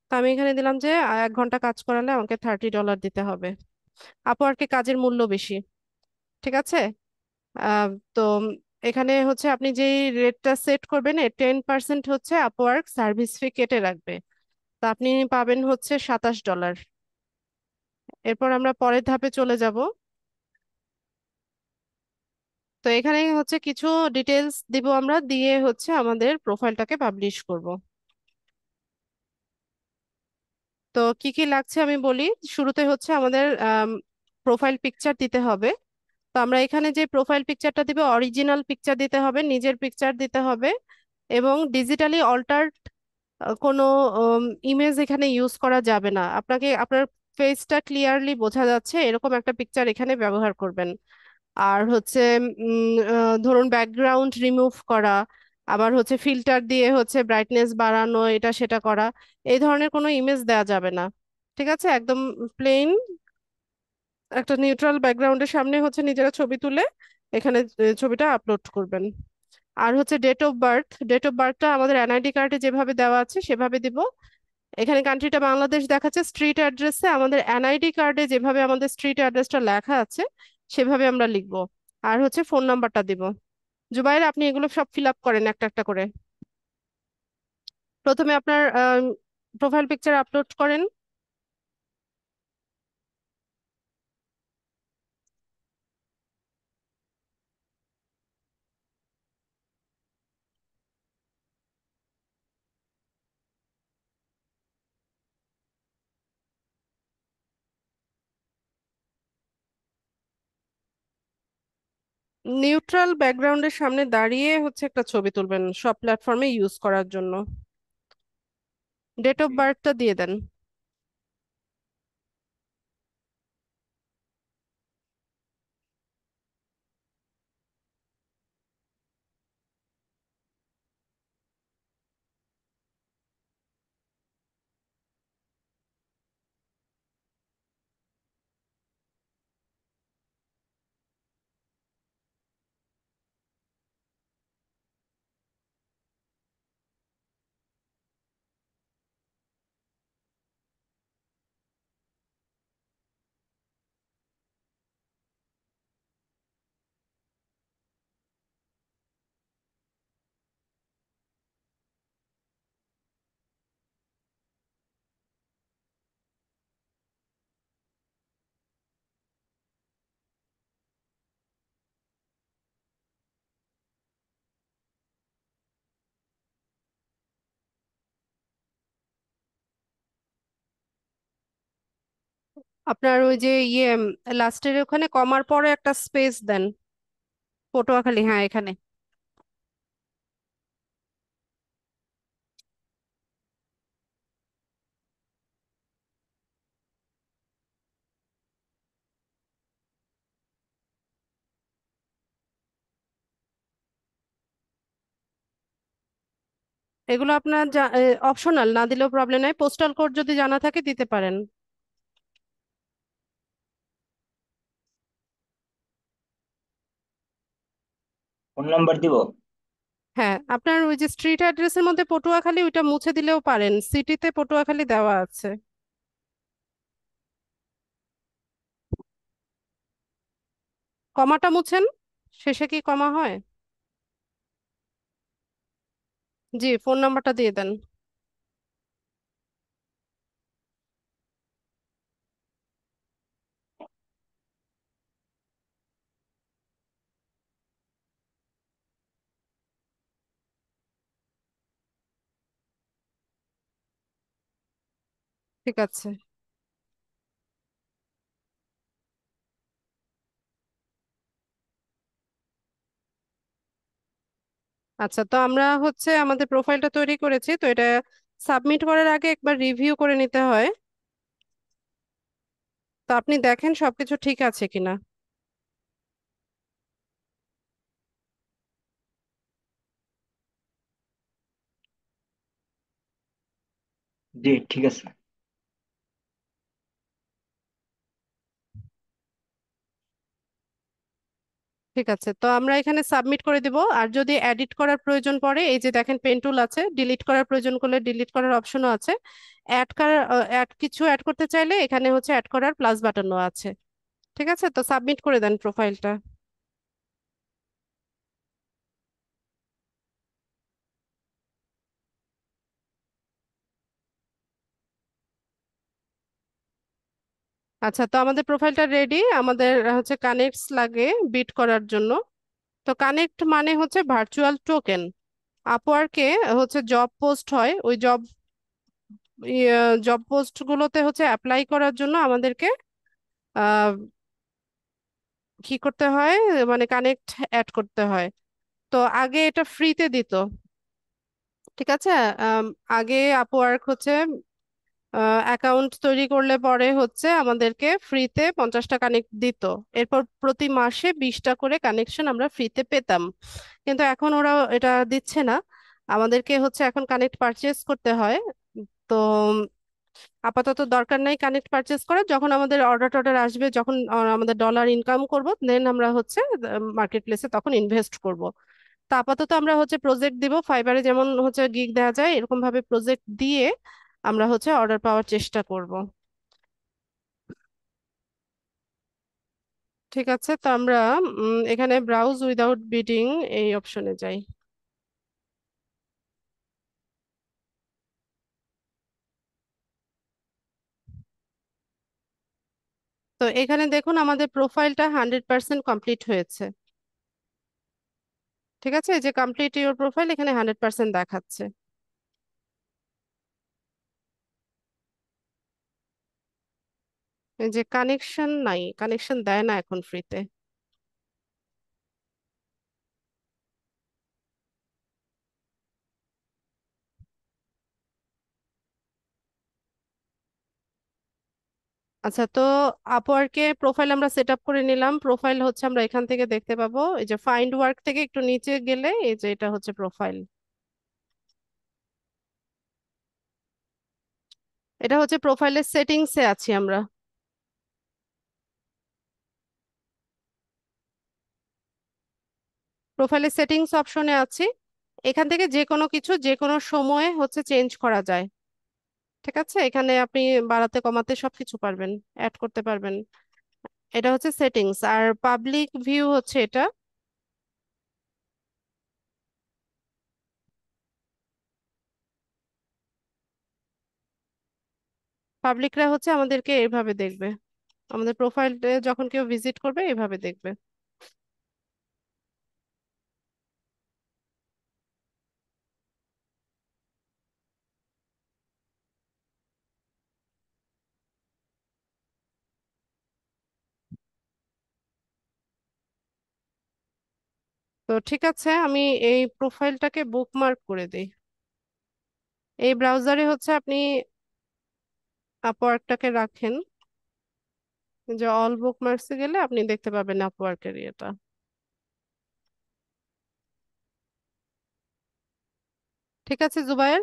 তো আমি এখানে দিলাম যে এক ঘন্টা কাজ করালে আমাকে থার্টি ডলার দিতে হবে আপওয়ার্কে কাজের মূল্য বেশি ঠিক আছে তো এখানে হচ্ছে আপনি যেই রেটটা সেট করবেন এর টেন পার্সেন্ট হচ্ছে আপওয়ার্ক সার্ভিস ফি কেটে রাখবে তা আপনি পাবেন হচ্ছে সাতাশ ডলার এরপর আমরা পরের ধাপে চলে যাব তো এখানে হচ্ছে কিছু ডিটেলস দিব আমরা দিয়ে হচ্ছে আমাদের প্রোফাইলটাকে পাবলিশ করব তো কি কি লাগছে আমি বলি শুরুতে হচ্ছে আমাদের প্রোফাইল পিকচার দিতে হবে তো আমরা এখানে যে প্রোফাইল পিকচারটা দিব অরিজিনাল পিকচার দিতে হবে নিজের পিকচার দিতে হবে এবং ডিজিটালি অল্টার্ড কোনো ইমেজ এখানে ইউজ করা যাবে না আপনাকে আপনার ফেসটা ক্লিয়ারলি বোঝা যাচ্ছে এরকম একটা পিকচার এখানে ব্যবহার করবেন আর হচ্ছে ধরুন ব্যাকগ্রাউন্ড রিমুভ করা আবার হচ্ছে ফিল্টার দিয়ে হচ্ছে ব্রাইটনেস বাড়ানো এটা সেটা করা এই ধরনের কোনো ইমেজ দেওয়া যাবে না ঠিক আছে একদম প্লেন একটা নিউট্রাল ব্যাকগ্রাউন্ডের সামনে হচ্ছে নিজেরা ছবি তুলে এখানে ছবিটা আপলোড করবেন আর হচ্ছে date of birth date of বার্থটা আমাদের এনআইডি কার্ডে যেভাবে দেওয়া আছে সেভাবে দিব এখানে কান্ট্রিটা বাংলাদেশ দেখাচ্ছে স্ট্রিট অ্যাড্রেসে আমাদের এনআইডি কার্ডে যেভাবে আমাদের স্ট্রিট অ্যাড্রেসটা লেখা আছে সেভাবে আমরা লিখব আর হচ্ছে ফোন নাম্বারটা দিব জুবাইর আপনি এগুলো সব ফিল আপ করেন একটা একটা করে প্রথমে আপনার প্রোফাইল পিকচার আপলোড করেন নিউট্রাল ব্যাকগ্রাউন্ডের সামনে দাঁড়িয়ে হচ্ছে একটা ছবি তুলবেন সব প্ল্যাটফর্মে ইউজ করার জন্য ডেট অফ বার্থটা দিয়ে দেন আপনার ওই যে ইয়ে লাস্টের ওখানে কমার পরে একটা স্পেস দেন পটুয়াখালী হ্যাঁ এখানে এগুলো আপনার অপশনাল না দিলেও প্রবলেম নাই পোস্টাল কোড যদি জানা থাকে দিতে পারেন ফোন নাম্বার দিব হ্যাঁ আপনার ওই যে স্ট্রিট অ্যাড্রেসের মধ্যে পটুয়াখালী ওইটা মুছে দিলেও পারেন সিটিতে পটুয়াখালী দেওয়া আছে কমাটা মুছেন শেষে কি কমা হয় জি ফোন নাম্বারটা দিয়ে দেন ঠিক আছে আচ্ছা তো আমরা হচ্ছে আমাদের প্রোফাইলটা তৈরি করেছি তো এটা সাবমিট করার আগে একবার রিভিউ করে নিতে হয় তো আপনি দেখেন সবকিছু ঠিক আছে কিনা জি ঠিক আছে ঠিক আছে তো আমরা এখানে সাবমিট করে দিব আর যদি এডিট করার প্রয়োজন পড়ে এই যে দেখেন পেন টুল আছে ডিলিট করার প্রয়োজন করলে ডিলিট করার অপশনও আছে অ্যাড করার অ্যাড কিছু অ্যাড করতে চাইলে এখানে হচ্ছে অ্যাড করার প্লাস বাটনও আছে ঠিক আছে তো সাবমিট করে দেন প্রোফাইলটা আচ্ছা তো আমাদের প্রোফাইলটা রেডি আমাদের হচ্ছে কানেক্টস লাগে বিট করার জন্য তো কানেক্ট মানে হচ্ছে ভার্চুয়াল টোকেন আপওয়ার্কে হচ্ছে জব পোস্ট হয় ওই জব জব পোস্টগুলোতে হচ্ছে অ্যাপ্লাই করার জন্য আমাদেরকে কি করতে হয় মানে কানেক্ট অ্যাড করতে হয় তো আগে এটা ফ্রিতে দিত ঠিক আছে আগে আপওয়ার্ক হচ্ছে অ্যাকাউন্ট তৈরি করলে পরে হচ্ছে আমাদেরকে ফ্রিতে পঞ্চাশটা কানেক্ট দিত এরপর প্রতি মাসে বিশটা করে কানেকশন আমরা ফ্রিতে পেতাম কিন্তু এখন ওরা এটা দিচ্ছে না আমাদেরকে হচ্ছে এখন কানেক্ট পারচেস করতে হয় তো আপাতত দরকার নাই কানেক্ট পারচেস করার যখন আমাদের অর্ডার টর্ডার আসবে যখন আমাদের ডলার ইনকাম করব দেন আমরা হচ্ছে মার্কেট প্লেসে তখন ইনভেস্ট করব তা আপাতত আমরা হচ্ছে প্রজেক্ট দিব ফাইবারে যেমন হচ্ছে গিগ দেওয়া যায় এরকম ভাবে প্রজেক্ট দিয়ে আমরা হচ্ছে অর্ডার পাওয়ার চেষ্টা করব ঠিক আছে তো আমরা এখানে ব্রাউজ উইদাউট বিডিং এই অপশনে যাই তো এখানে দেখুন আমাদের প্রোফাইলটা হান্ড্রেড পার্সেন্ট কমপ্লিট হয়েছে ঠিক আছে যে কমপ্লিট ইউর প্রোফাইল এখানে হান্ড্রেড পার্সেন্ট দেখাচ্ছে যে কানেকশন নাই কানেকশন দেয় না এখন ফ্রিতে আচ্ছা তো আপওয়ার্কে প্রোফাইল আমরা সেট আপ করে নিলাম প্রোফাইল হচ্ছে আমরা এখান থেকে দেখতে পাবো এই যে ফাইন্ড ওয়ার্ক থেকে একটু নিচে গেলে এই যে এটা হচ্ছে প্রোফাইল এটা হচ্ছে প্রোফাইলের সেটিংসে আছি আমরা প্রোফাইলের সেটিংস অপশনে আছি এখান থেকে যে কোনো কিছু যে কোনো সময়ে হচ্ছে চেঞ্জ করা যায় ঠিক আছে এখানে আপনি বাড়াতে কমাতে সব কিছু পারবেন অ্যাড করতে পারবেন এটা হচ্ছে সেটিংস আর পাবলিক ভিউ হচ্ছে এটা পাবলিকরা হচ্ছে আমাদেরকে এভাবে দেখবে আমাদের প্রোফাইল যখন কেউ ভিজিট করবে এভাবে দেখবে ঠিক আছে আমি এই প্রোফাইলটাকে বুকমার্ক করে দিই এই ব্রাউজারে হচ্ছে আপনি আপওয়ার্কটাকে রাখেন যে অল বুকমার্কসে গেলে আপনি দেখতে পাবেন আপওয়ার্কের ইয়েটা ঠিক আছে জুবায়ের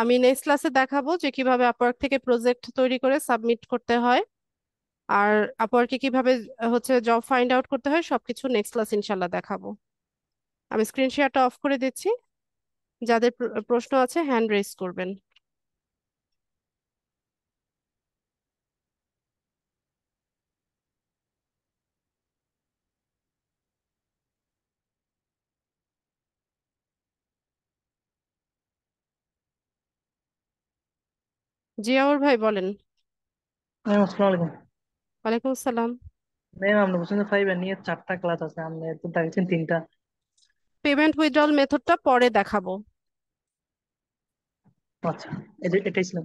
আমি নেক্সট ক্লাসে দেখাবো যে কিভাবে আপওয়ার্ক থেকে প্রজেক্ট তৈরি করে সাবমিট করতে হয় আর আপওয়ার্কে কিভাবে হচ্ছে জব ফাইন্ড আউট করতে হয় সবকিছু নেক্সট ক্লাস ইনশাল্লাহ দেখাবো আমি স্ক্রিন শেয়ারটা অফ করে দিচ্ছি যাদের প্রশ্ন আছে হ্যান্ড রেজ করবেন জিয়াউর ভাই বলেন হ্যাঁ, ওয়ালাইকুম আসসালাম ম্যাম আমরা পছন্দ ফাইভ নিয়ে চারটা ক্লাস আছে আপনি তো দেখেছেন তিনটা পেমেন্ট উইথড্রল মেথডটা পরে দেখাবো আচ্ছা এটাই ছিল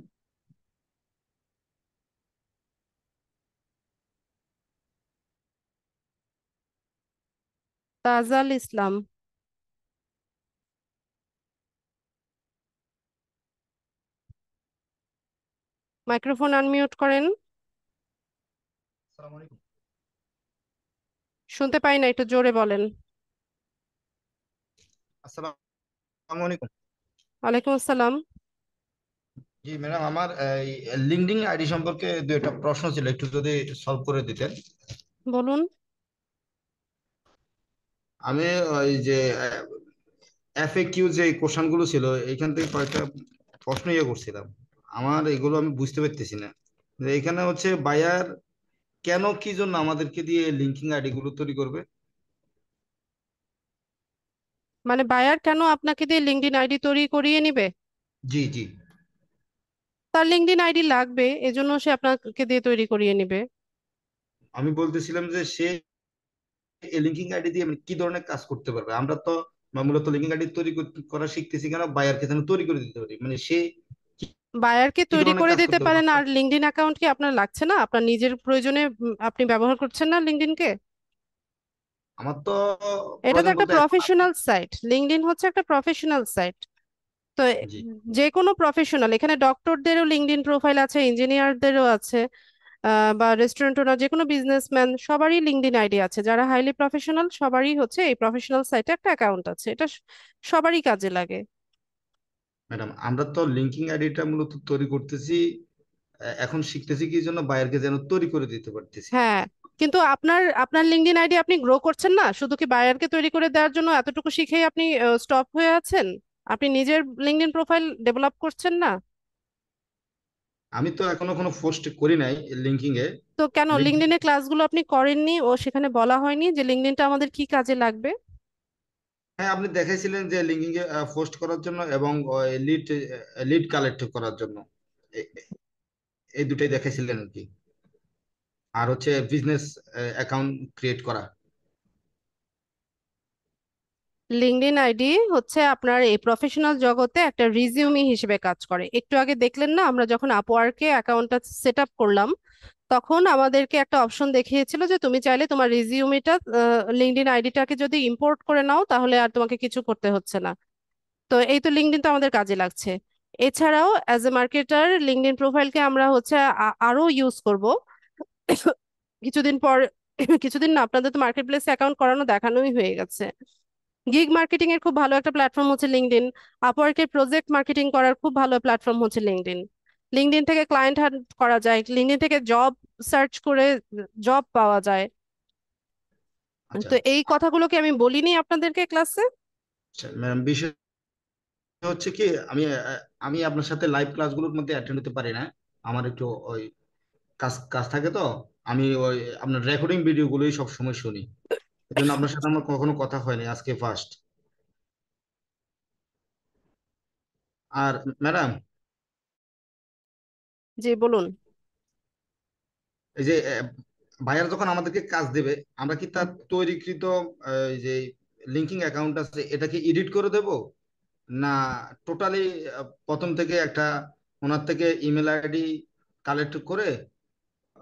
তাজাল ইসলাম মাইক্রোফোন আনমিউট করেন শুনতে পাই না একটু জোরে বলেন আসসালামু আলাইকুম ওয়ালাইকুম আসসালাম জি ম্যাডাম আমার এই আইডি সম্পর্কে একটা প্রশ্ন ছিল একটু যদি সলভ করে দিতেন বলুন আমি ওই যে এফএকিউ যে কোশ্চেনগুলো ছিল এখান থেকে কয়েকটা প্রশ্ন ইয়ে করছিলাম আমার এগুলো আমি বুঝতে পারতেছি না এখানে হচ্ছে বায়ার কেন কি জন্য আমাদেরকে দিয়ে লিঙ্কিং আইডি গুলো তৈরি করবে মানে বায়ার কেন আপনাকে দিয়ে লিঙ্কডিন আইডি তৈরি করিয়ে নিবে জি জি তার লিঙ্কডিন আইডি লাগবে এজন্য সে আপনাকে দিয়ে তৈরি করিয়ে নিবে আমি বলতেছিলাম যে সে লিঙ্কিং আইডি দিয়ে কি ধরনের কাজ করতে পারবে আমরা তো মূলত লিঙ্কিং আইডি তৈরি করা শিখতেছি কেন বায়ারকে যেন তৈরি করে দিতে পারি মানে সে বায়ারকে তৈরি করে দিতে পারেন আর লিঙ্কডিন অ্যাকাউন্ট কি আপনার লাগছে না আপনার নিজের প্রয়োজনে আপনি ব্যবহার করছেন না লিঙ্কডইনকে আমার তো এটা তো একটা প্রফেশনাল সাইট লিঙ্কডইন হচ্ছে একটা প্রফেশনাল সাইট তো যে কোনো প্রফেশনাল এখানে ডক্টরদেরও লিঙ্কডইন প্রোফাইল আছে ইঞ্জিনিয়ারদেরও আছে বা রেস্টুরেন্ট ওনার যে কোনো বিজনেসম্যান সবারই লিঙ্কডইন আইডি আছে যারা হাইলি প্রফেশনাল সবারই হচ্ছে এই প্রফেশনাল সাইটে একটা অ্যাকাউন্ট আছে এটা সবারই কাজে লাগে ম্যাডাম আমরা তো লিঙ্কিং আইডিটা মূলত তৈরি করতেছি এখন শিখতেছি কি জন্য বায়ারকে যেন তৈরি করে দিতে পারতেছি হ্যাঁ কিন্তু আপনার আপনার লিঙ্কডিন আইডি আপনি গ্রো করছেন না শুধু কি বায়ারকে তৈরি করে দেওয়ার জন্য এতটুকু শিখেই আপনি স্টপ হয়ে আছেন আপনি নিজের লিঙ্কডিন প্রোফাইল ডেভেলপ করছেন না আমি তো এখনো কোনো পোস্ট করি নাই লিঙ্কিং এ তো কেন লিঙ্কডিনে ক্লাসগুলো আপনি করেননি ও সেখানে বলা হয়নি যে লিঙ্কডিনটা আমাদের কি কাজে লাগবে হ্যাঁ আপনি দেখাইছিলেন যে লিঙ্কিং এ পোস্ট করার জন্য এবং লিড লিড কালেক্ট করার জন্য এই দুটাই দেখাইছিলেন কি আর হচ্ছে বিজনেস অ্যাকাউন্ট ক্রিয়েট করা লিঙ্কডিন আইডি হচ্ছে আপনার এই প্রফেশনাল জগতে একটা রিজিউমি হিসেবে কাজ করে একটু আগে দেখলেন না আমরা যখন আপওয়ার্কে অ্যাকাউন্টটা সেট আপ করলাম তখন আমাদেরকে একটা অপশন দেখিয়েছিল যে তুমি চাইলে তোমার রিজিউমিটা লিঙ্কডিন আইডিটাকে যদি ইম্পোর্ট করে নাও তাহলে আর তোমাকে কিছু করতে হচ্ছে না তো এই তো লিঙ্কডিন তো আমাদের কাজে লাগছে এছাড়াও অ্যাজ এ মার্কেটার লিঙ্কডিন প্রোফাইলকে আমরা হচ্ছে আরো ইউজ করব কিছুদিন পর কিছুদিন না আপনাদের তো মার্কেট প্লেসে অ্যাকাউন্ট করানো দেখানোই হয়ে গেছে গিগ মার্কেটিং এর খুব ভালো একটা প্ল্যাটফর্ম হচ্ছে ইন আপওয়ার্কের প্রজেক্ট মার্কেটিং করার খুব ভালো প্ল্যাটফর্ম হচ্ছে লিঙ্কড ইন থেকে ক্লায়েন্ট হান্ট করা যায় ইন থেকে জব সার্চ করে জব পাওয়া যায় আচ্ছা। তো এই কথাগুলো কি আমি বলিনি আপনাদেরকে ক্লাসে আচ্ছা, ম্যাম হচ্ছে কি আমি আমি আপনার সাথে লাইভ ক্লাসগুলোর মধ্যে অ্যাটেন্ড হতে পারি না আমার একটু ওই কাজ কাজ থাকে তো আমি ওই আপনার রেকর্ডিং ভিডিওগুলোই সব সময় শুনি এজন্য আপনার সাথে আমার কখনো কথা হয়নি আজকে ফার্স্ট আর ম্যাডাম জি বলুন এই যে ভাইয়ার যখন আমাদেরকে কাজ দেবে আমরা কি তার তৈরিকৃত যে লিঙ্কিং অ্যাকাউন্ট আছে এটা কি এডিট করে দেব না টোটালি প্রথম থেকে একটা ওনার থেকে ইমেল আইডি কালেক্ট করে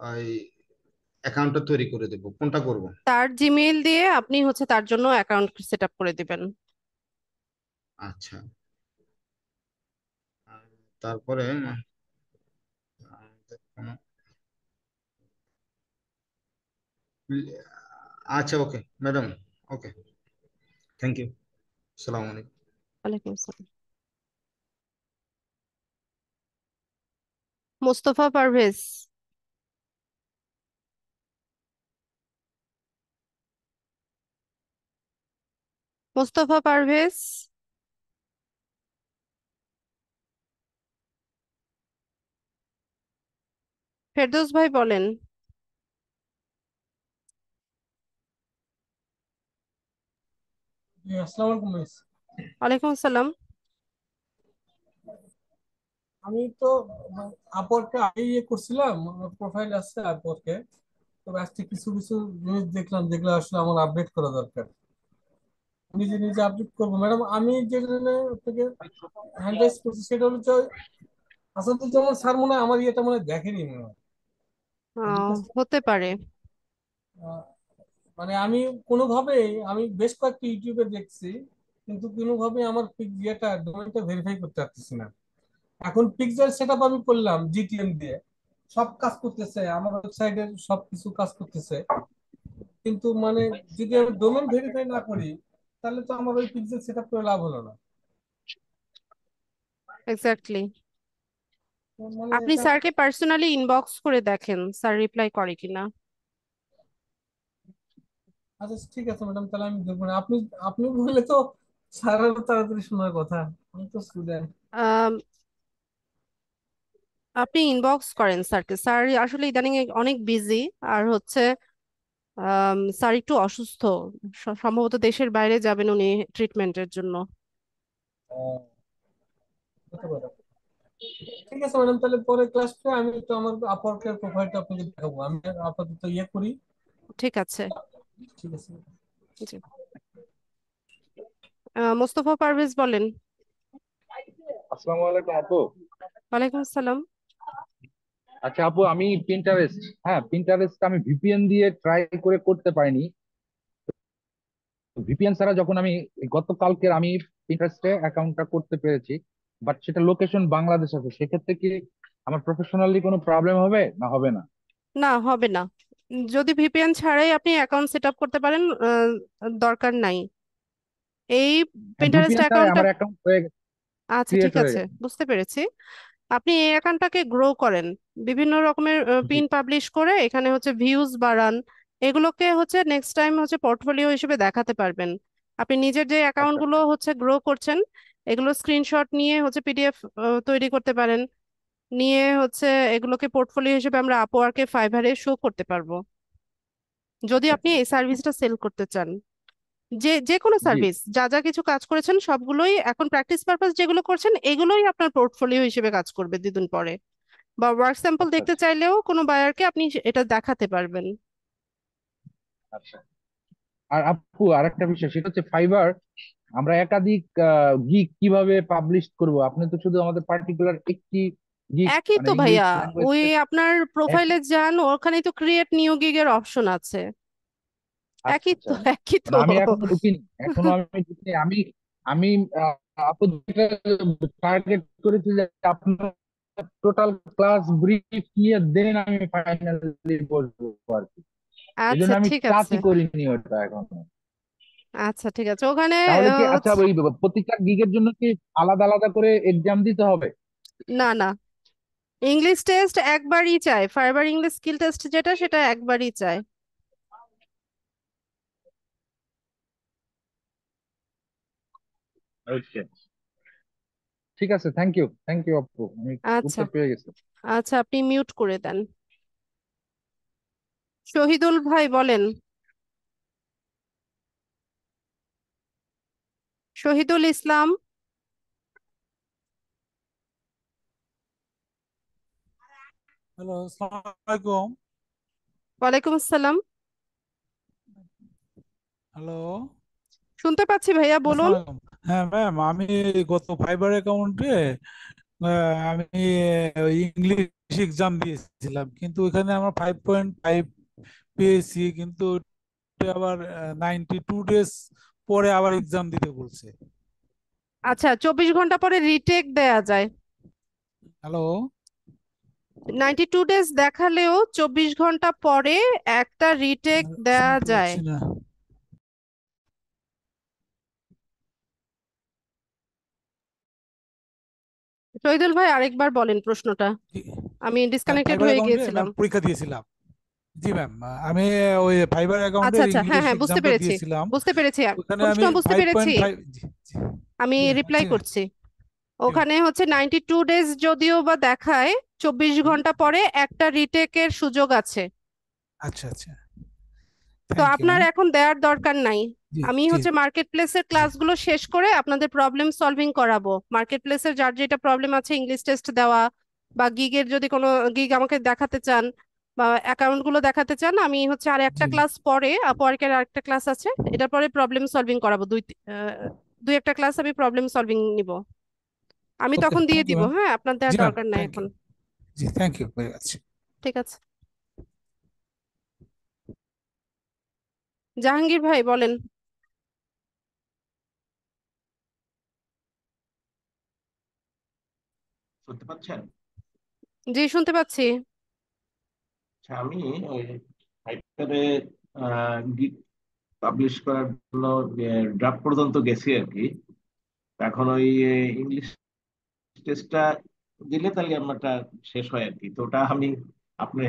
অ্যাকাউন্টটা তৈরি করে দেব কোনটা করব তার জিমেইল দিয়ে আপনি হচ্ছে তার জন্য অ্যাকাউন্ট সেটআপ করে দিবেন আচ্ছা তারপরে আচ্ছা okay madam okay thank you আসসালামু আলাইকুম ওয়ালাইকুম আসসালাম মোস্তফা পারভেজ মোস্তফা পারভেজ ফেরদৌস ভাই বলেন ওয়ালাইকুম আসসালাম আমি তো আপরকে আগে ইয়ে করছিলাম প্রোফাইল আছে আপরকে তো আজকে কিছু কিছু জিনিস দেখলাম যেগুলো আসলে আমার আপডেট করা দরকার নিজে নিজে আপডেট করব ম্যাডাম আমি যে জন্য থেকে হ্যান্ড রাইজ করছি সেটা হলো যেমন স্যার মনে হয় আমার ইয়েটা মনে দেখেনি মনে হয় হতে পারে মানে আমি কোনোভাবে আমি বেশ কয়েকটি ইউটিউবে দেখছি কিন্তু কোনোভাবে আমার ইয়েটা ডোমেনটা ভেরিফাই করতে পারতেছি না এখন পিকচার সেট আপ আমি করলাম জিটিএম দিয়ে সব কাজ করতেছে আমার ওয়েবসাইটের সব কিছু কাজ করতেছে কিন্তু মানে যদি আমি ডোমেন ভেরিফাই না করি তাহলে তো আমার ওই পিক্সেল সেট আপ করে লাভ হলো না এক্স্যাক্টলি আপনি স্যারকে পার্সোনালি ইনবক্স করে দেখেন স্যার রিপ্লাই করে কিনা আচ্ছা ঠিক আছে ম্যাডাম তাহলে আমি আপনি আপনি বললে তো স্যারেরও তাড়াতাড়ি শোনার কথা আমি তো স্টুডেন্ট আপনি ইনবক্স করেন স্যারকে স্যার আসলে ইদানিং অনেক বিজি আর হচ্ছে স্যার একটু অসুস্থ সম্ভবত দেশের বাইরে যাবেন উনি ট্রিটমেন্টের জন্য ঠিক আছে ম্যাডাম তাহলে পরে ক্লাস করে আমি একটু আমার আপওয়ার্কের প্রোফাইলটা আপনাকে দেখাবো আমি আপাতত ইয়ে করি ঠিক আছে ঠিক আছে মোস্তফা পারভেজ বলেন আসসালামু আলাইকুম আপু ওয়ালাইকুম আসসালাম আচ্ছা আপু আমি পিন্টারেস্ট হ্যাঁ পিন্টারেস্ট আমি ভিপিএন দিয়ে ট্রাই করে করতে পারিনি ভিপিএন ছাড়া যখন আমি গতকালকের আমি পিন্টারেস্টে অ্যাকাউন্টটা করতে পেরেছি বাট সেটা লোকেশন বাংলাদেশ আছে সেক্ষেত্রে কি আমার প্রফেশনালি কোনো প্রবলেম হবে না হবে না না হবে না যদি ভিপিএন ছাড়াই আপনি অ্যাকাউন্ট সেট আপ করতে পারেন দরকার নাই এই পিন্টারেস্ট অ্যাকাউন্ট অ্যাকাউন্টটা আমার অ্যাকাউন্ট হয়ে আচ্ছা ঠিক আছে বুঝতে পেরেছি আপনি এই অ্যাকাউন্টটাকে গ্রো করেন বিভিন্ন রকমের পিন পাবলিশ করে এখানে হচ্ছে ভিউজ বাড়ান এগুলোকে হচ্ছে নেক্সট টাইম হচ্ছে পোর্টফোলিও হিসেবে দেখাতে পারবেন আপনি নিজের যে অ্যাকাউন্টগুলো আচ্ছা, আচ্ছা। হচ্ছে গ্রো করছেন এগুলো স্ক্রিনশট নিয়ে হচ্ছে পিডিএফ তৈরি করতে পারেন নিয়ে হচ্ছে এগুলোকে পোর্টফোলিও হিসেবে আমরা আপওয়ার্কে ফাইভারে শো করতে পারবো যদি আপনি এই সার্ভিসটা সেল করতে চান যে যে কোনো সার্ভিস যা যা কিছু কাজ করেছেন সবগুলোই এখন প্র্যাকটিস পারপাস যেগুলো করছেন এগুলোই আপনার পোর্টফোলিও হিসেবে কাজ করবে দুদিন পরে বা ওয়ার্ক আচ্ছা। স্যাম্পল দেখতে চাইলেও কোনো বায়ারকে আপনি এটা দেখাতে পারবেন আচ্ছা আর আপু আরেকটা বিষয় সেটা হচ্ছে ফাইবার আমরা একাধিক গিগ কিভাবে পাবলিশ করব আপনি তো শুধু আমাদের পার্টিকুলার একটি গিগ একই মানে তো ভাইয়া ওই আপনার প্রোফাইলে যান ওখানেই তো ক্রিয়েট নিউ গিগের অপশন আছে আচ্ছা, একই আচ্ছা। তো একই তো আমি এখন ঢুকিনি এখনো আমি ঢুকিনি আমি আমি আপু টার্গেট করেছি যে আপনার টোটাল ক্লাস ব্রিফ নিয়ে দেন আমি ফাইনালি বলবো আর কি আচ্ছা আমি ক্লাসই আছে করিনি ওটা এখন আচ্ছা ঠিক আছে ওখানে তাহলে কি আচ্ছা ওই প্রত্যেকটা গিগের জন্য কি আলাদা আলাদা করে এক্সাম দিতে হবে না না ইংলিশ টেস্ট একবারই চায় ফাইবার ইংলিশ স্কিল টেস্ট যেটা সেটা একবারই চায় ওকে ঠিক আছে থ্যাংক ইউ থ্যাংক ইউ আপু আমি আচ্ছা পেয়ে গেছি আচ্ছা আপনি মিউট করে দেন শহীদুল ভাই বলেন শহীদুল ইসলাম হ্যালো আসসালামু আলাইকুম ওয়ালাইকুম আসসালাম হ্যালো শুনতে পাচ্ছি ভাইয়া বলুন হ্যাঁ ম্যাম আমি গত ফাইবার অ্যাকাউন্টে আমি ইংলিশ এক্সাম দিয়েছিলাম কিন্তু ওইখানে আমার ফাইভ পয়েন্ট ফাইভ পেয়েছি কিন্তু আবার নাইনটি টু ডেজ পরে আবার এক্সাম দিতে বলছে আচ্ছা চব্বিশ ঘন্টা পরে রিটেক দেয়া যায় হ্যালো নাইনটি টু ডেজ দেখালেও চব্বিশ ঘন্টা পরে একটা রিটেক দেয়া যায় শহীদুল ভাই আরেকবার বলেন প্রশ্নটা আমি ডিসকানেক্টেড হয়ে গিয়েছিলাম পরীক্ষা দিয়েছিলাম জি ম্যাম আমি ওই ফাইবার অ্যাকাউন্টে আচ্ছা আচ্ছা হ্যাঁ হ্যাঁ বুঝতে পেরেছি দিয়েছিলাম বুঝতে পেরেছি ওখানে আমি প্রশ্ন বুঝতে ফাইভ পেরেছি ফাইভ আমি রিপ্লাই করছি ওখানে হচ্ছে নাইনটি টু ডেজ যদিও বা দেখায় চব্বিশ ঘন্টা পরে একটা রিটেকের সুযোগ আছে আচ্ছা আচ্ছা তো ইউ আপনার ম্যাম এখন দেওয়ার দরকার নাই আমি হচ্ছে মার্কেট প্লেসের ক্লাসগুলো শেষ করে আপনাদের প্রবলেম সলভিং করাবো মার্কেট প্লেসের যার যেটা প্রবলেম আছে ইংলিশ টেস্ট দেওয়া বা গিগের যদি কোনো গিগ আমাকে দেখাতে চান বা অ্যাকাউন্ট গুলো দেখাতে চান আমি হচ্ছে আর একটা ক্লাস পরে আপওয়ার্কের আরেকটা ক্লাস আছে এটার পরে প্রবলেম সলভিং করাবো দুই দুই একটা ক্লাস আমি প্রবলেম সলভিং নিব আমি তখন দিয়ে দিব হ্যাঁ আপনার দেওয়ার দরকার নাই এখন জি থ্যাংক ইউ ভেরি মাচ ঠিক আছে জাহাঙ্গীর ভাই বলেন শুনতে পাচ্ছেন জি শুনতে পাচ্ছি আচ্ছা, আমি গিট পাবলিশ করার জন্য ড্রাফট পর্যন্ত গেছি আর কি এখন ওই ইংলিশ টেস্টটা দিলে তাহলে আমারটা শেষ হয় আর কি তো ওটা আমি আপনার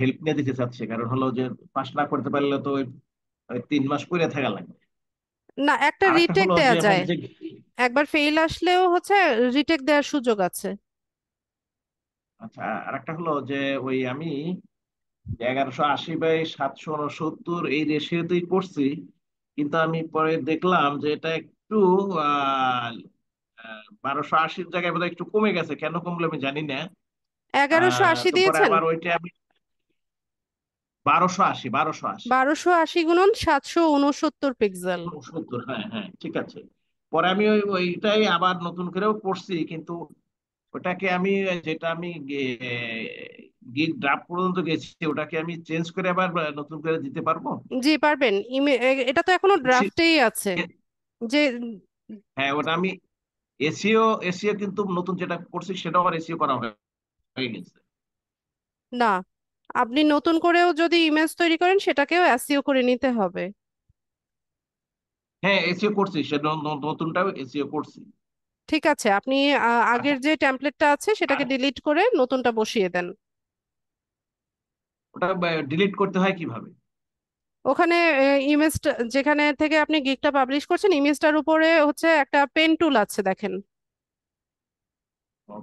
হেল্প নিয়ে দিতে চাচ্ছি কারণ হলো যে পাস না করতে পারলে তো ওই তিন মাস পরে থাকা লাগবে না একটা রিটেক দেওয়া যায় একবার ফেল আসলেও হচ্ছে রিটেক দেওয়ার সুযোগ আছে আচ্ছা আর একটা হলো যে ওই আমি এগারোশো আশি বাই সাতশো উনসত্তর এই রেশিওতেই করছি কিন্তু আমি পরে দেখলাম যে এটা একটু বারোশো আশির জায়গায় বোধহয় একটু কমে গেছে কেন কমলো আমি জানি না এগারোশো আশি দিয়েছেন আবার ওইটা আমি বারোশো আশি বারোশো আশি বারোশো আশি গুণন সাতশো উনসত্তর পিক্সেল উনসত্তর হ্যাঁ হ্যাঁ ঠিক আছে পরে আমি ওই ওইটাই আবার নতুন করেও পড়ছি কিন্তু ওটাকে আমি যেটা আমি গিগ পর্যন্ত গেছি ওটাকে আমি চেঞ্জ করে আবার নতুন করে দিতে পারবো জি পারবেন এটা তো এখনো ড্রাফটেই আছে যে হ্যাঁ ওটা আমি এসিও এসিও কিন্তু নতুন যেটা করছি সেটাও আবার এসিও করা হয়ে গেছে না আপনি নতুন করেও যদি ইমেজ তৈরি করেন সেটাকেও এসিও করে নিতে হবে হ্যাঁ এসিও করছি সেটা নতুনটাও এসিও করছি ঠিক আছে আপনি আগের যে টেমপ্লেটটা আছে সেটাকে ডিলিট করে নতুনটা বসিয়ে দেন ওটা ডিলিট করতে হয় কিভাবে ওখানে ইমেজটা যেখানে থেকে আপনি গিকটা পাবলিশ করছেন ইমেজটার উপরে হচ্ছে একটা পেন টুল আছে দেখেন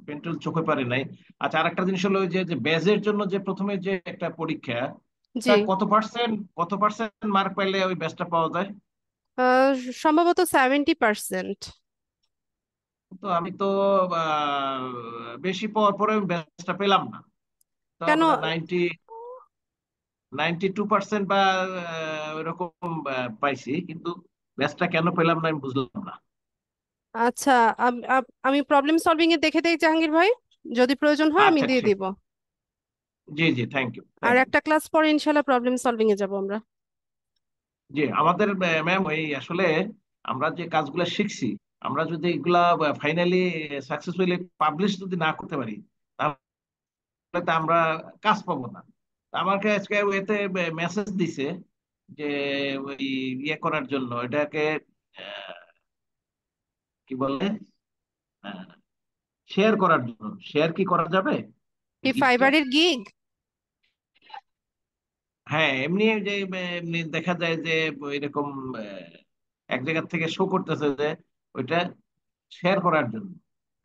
পেন টুল চোখে পারে নাই আচ্ছা আরেকটা জিনিস হলো যে যে ব্যাজের জন্য যে প্রথমে যে একটা পরীক্ষা জি কত পার্সেন্ট কত পার্সেন্ট মার্ক পাইলে ওই বেজটা পাওয়া যায় সম্ভবত সেভেন্টি পার্সেন্ট তো আমি তো বেশি পাওয়ার পরে ব্যাচটা পেলাম না কেন নাইনটি নাইনটি টু পার্সেন্ট বা এরকম পাইছি কিন্তু ব্যাচটা কেন পেলাম না আমি বুঝলাম না আচ্ছা আমি প্রবলেম সলভিং এ দেখে দেই জাহাঙ্গীর ভাই যদি প্রয়োজন হয় আমি আচ্ছা, দিয়ে দিব জি জি থ্যাংক ইউ আর একটা ক্লাস পরে ইনশাআল্লাহ প্রবলেম সলভিং এ যাব আমরা জি আমাদের ম্যাম ওই আসলে আমরা যে কাজগুলো শিখছি আমরা যদি এগুলা ফাইনালি সাকসেসফুলি পাবলিশ যদি না করতে পারি তাহলে আমরা কাজ পাবো না আমাকে আজকে এতে মেসেজ দিছে যে ওই ইয়ে করার জন্য এটাকে কি বলে শেয়ার করার জন্য শেয়ার কি করা যাবে কি ফাইবারের গিগ হ্যাঁ এমনি যে এমনি দেখা যায় যে এরকম এক জায়গা থেকে শো করতেছে যে ওইটা শেয়ার করার জন্য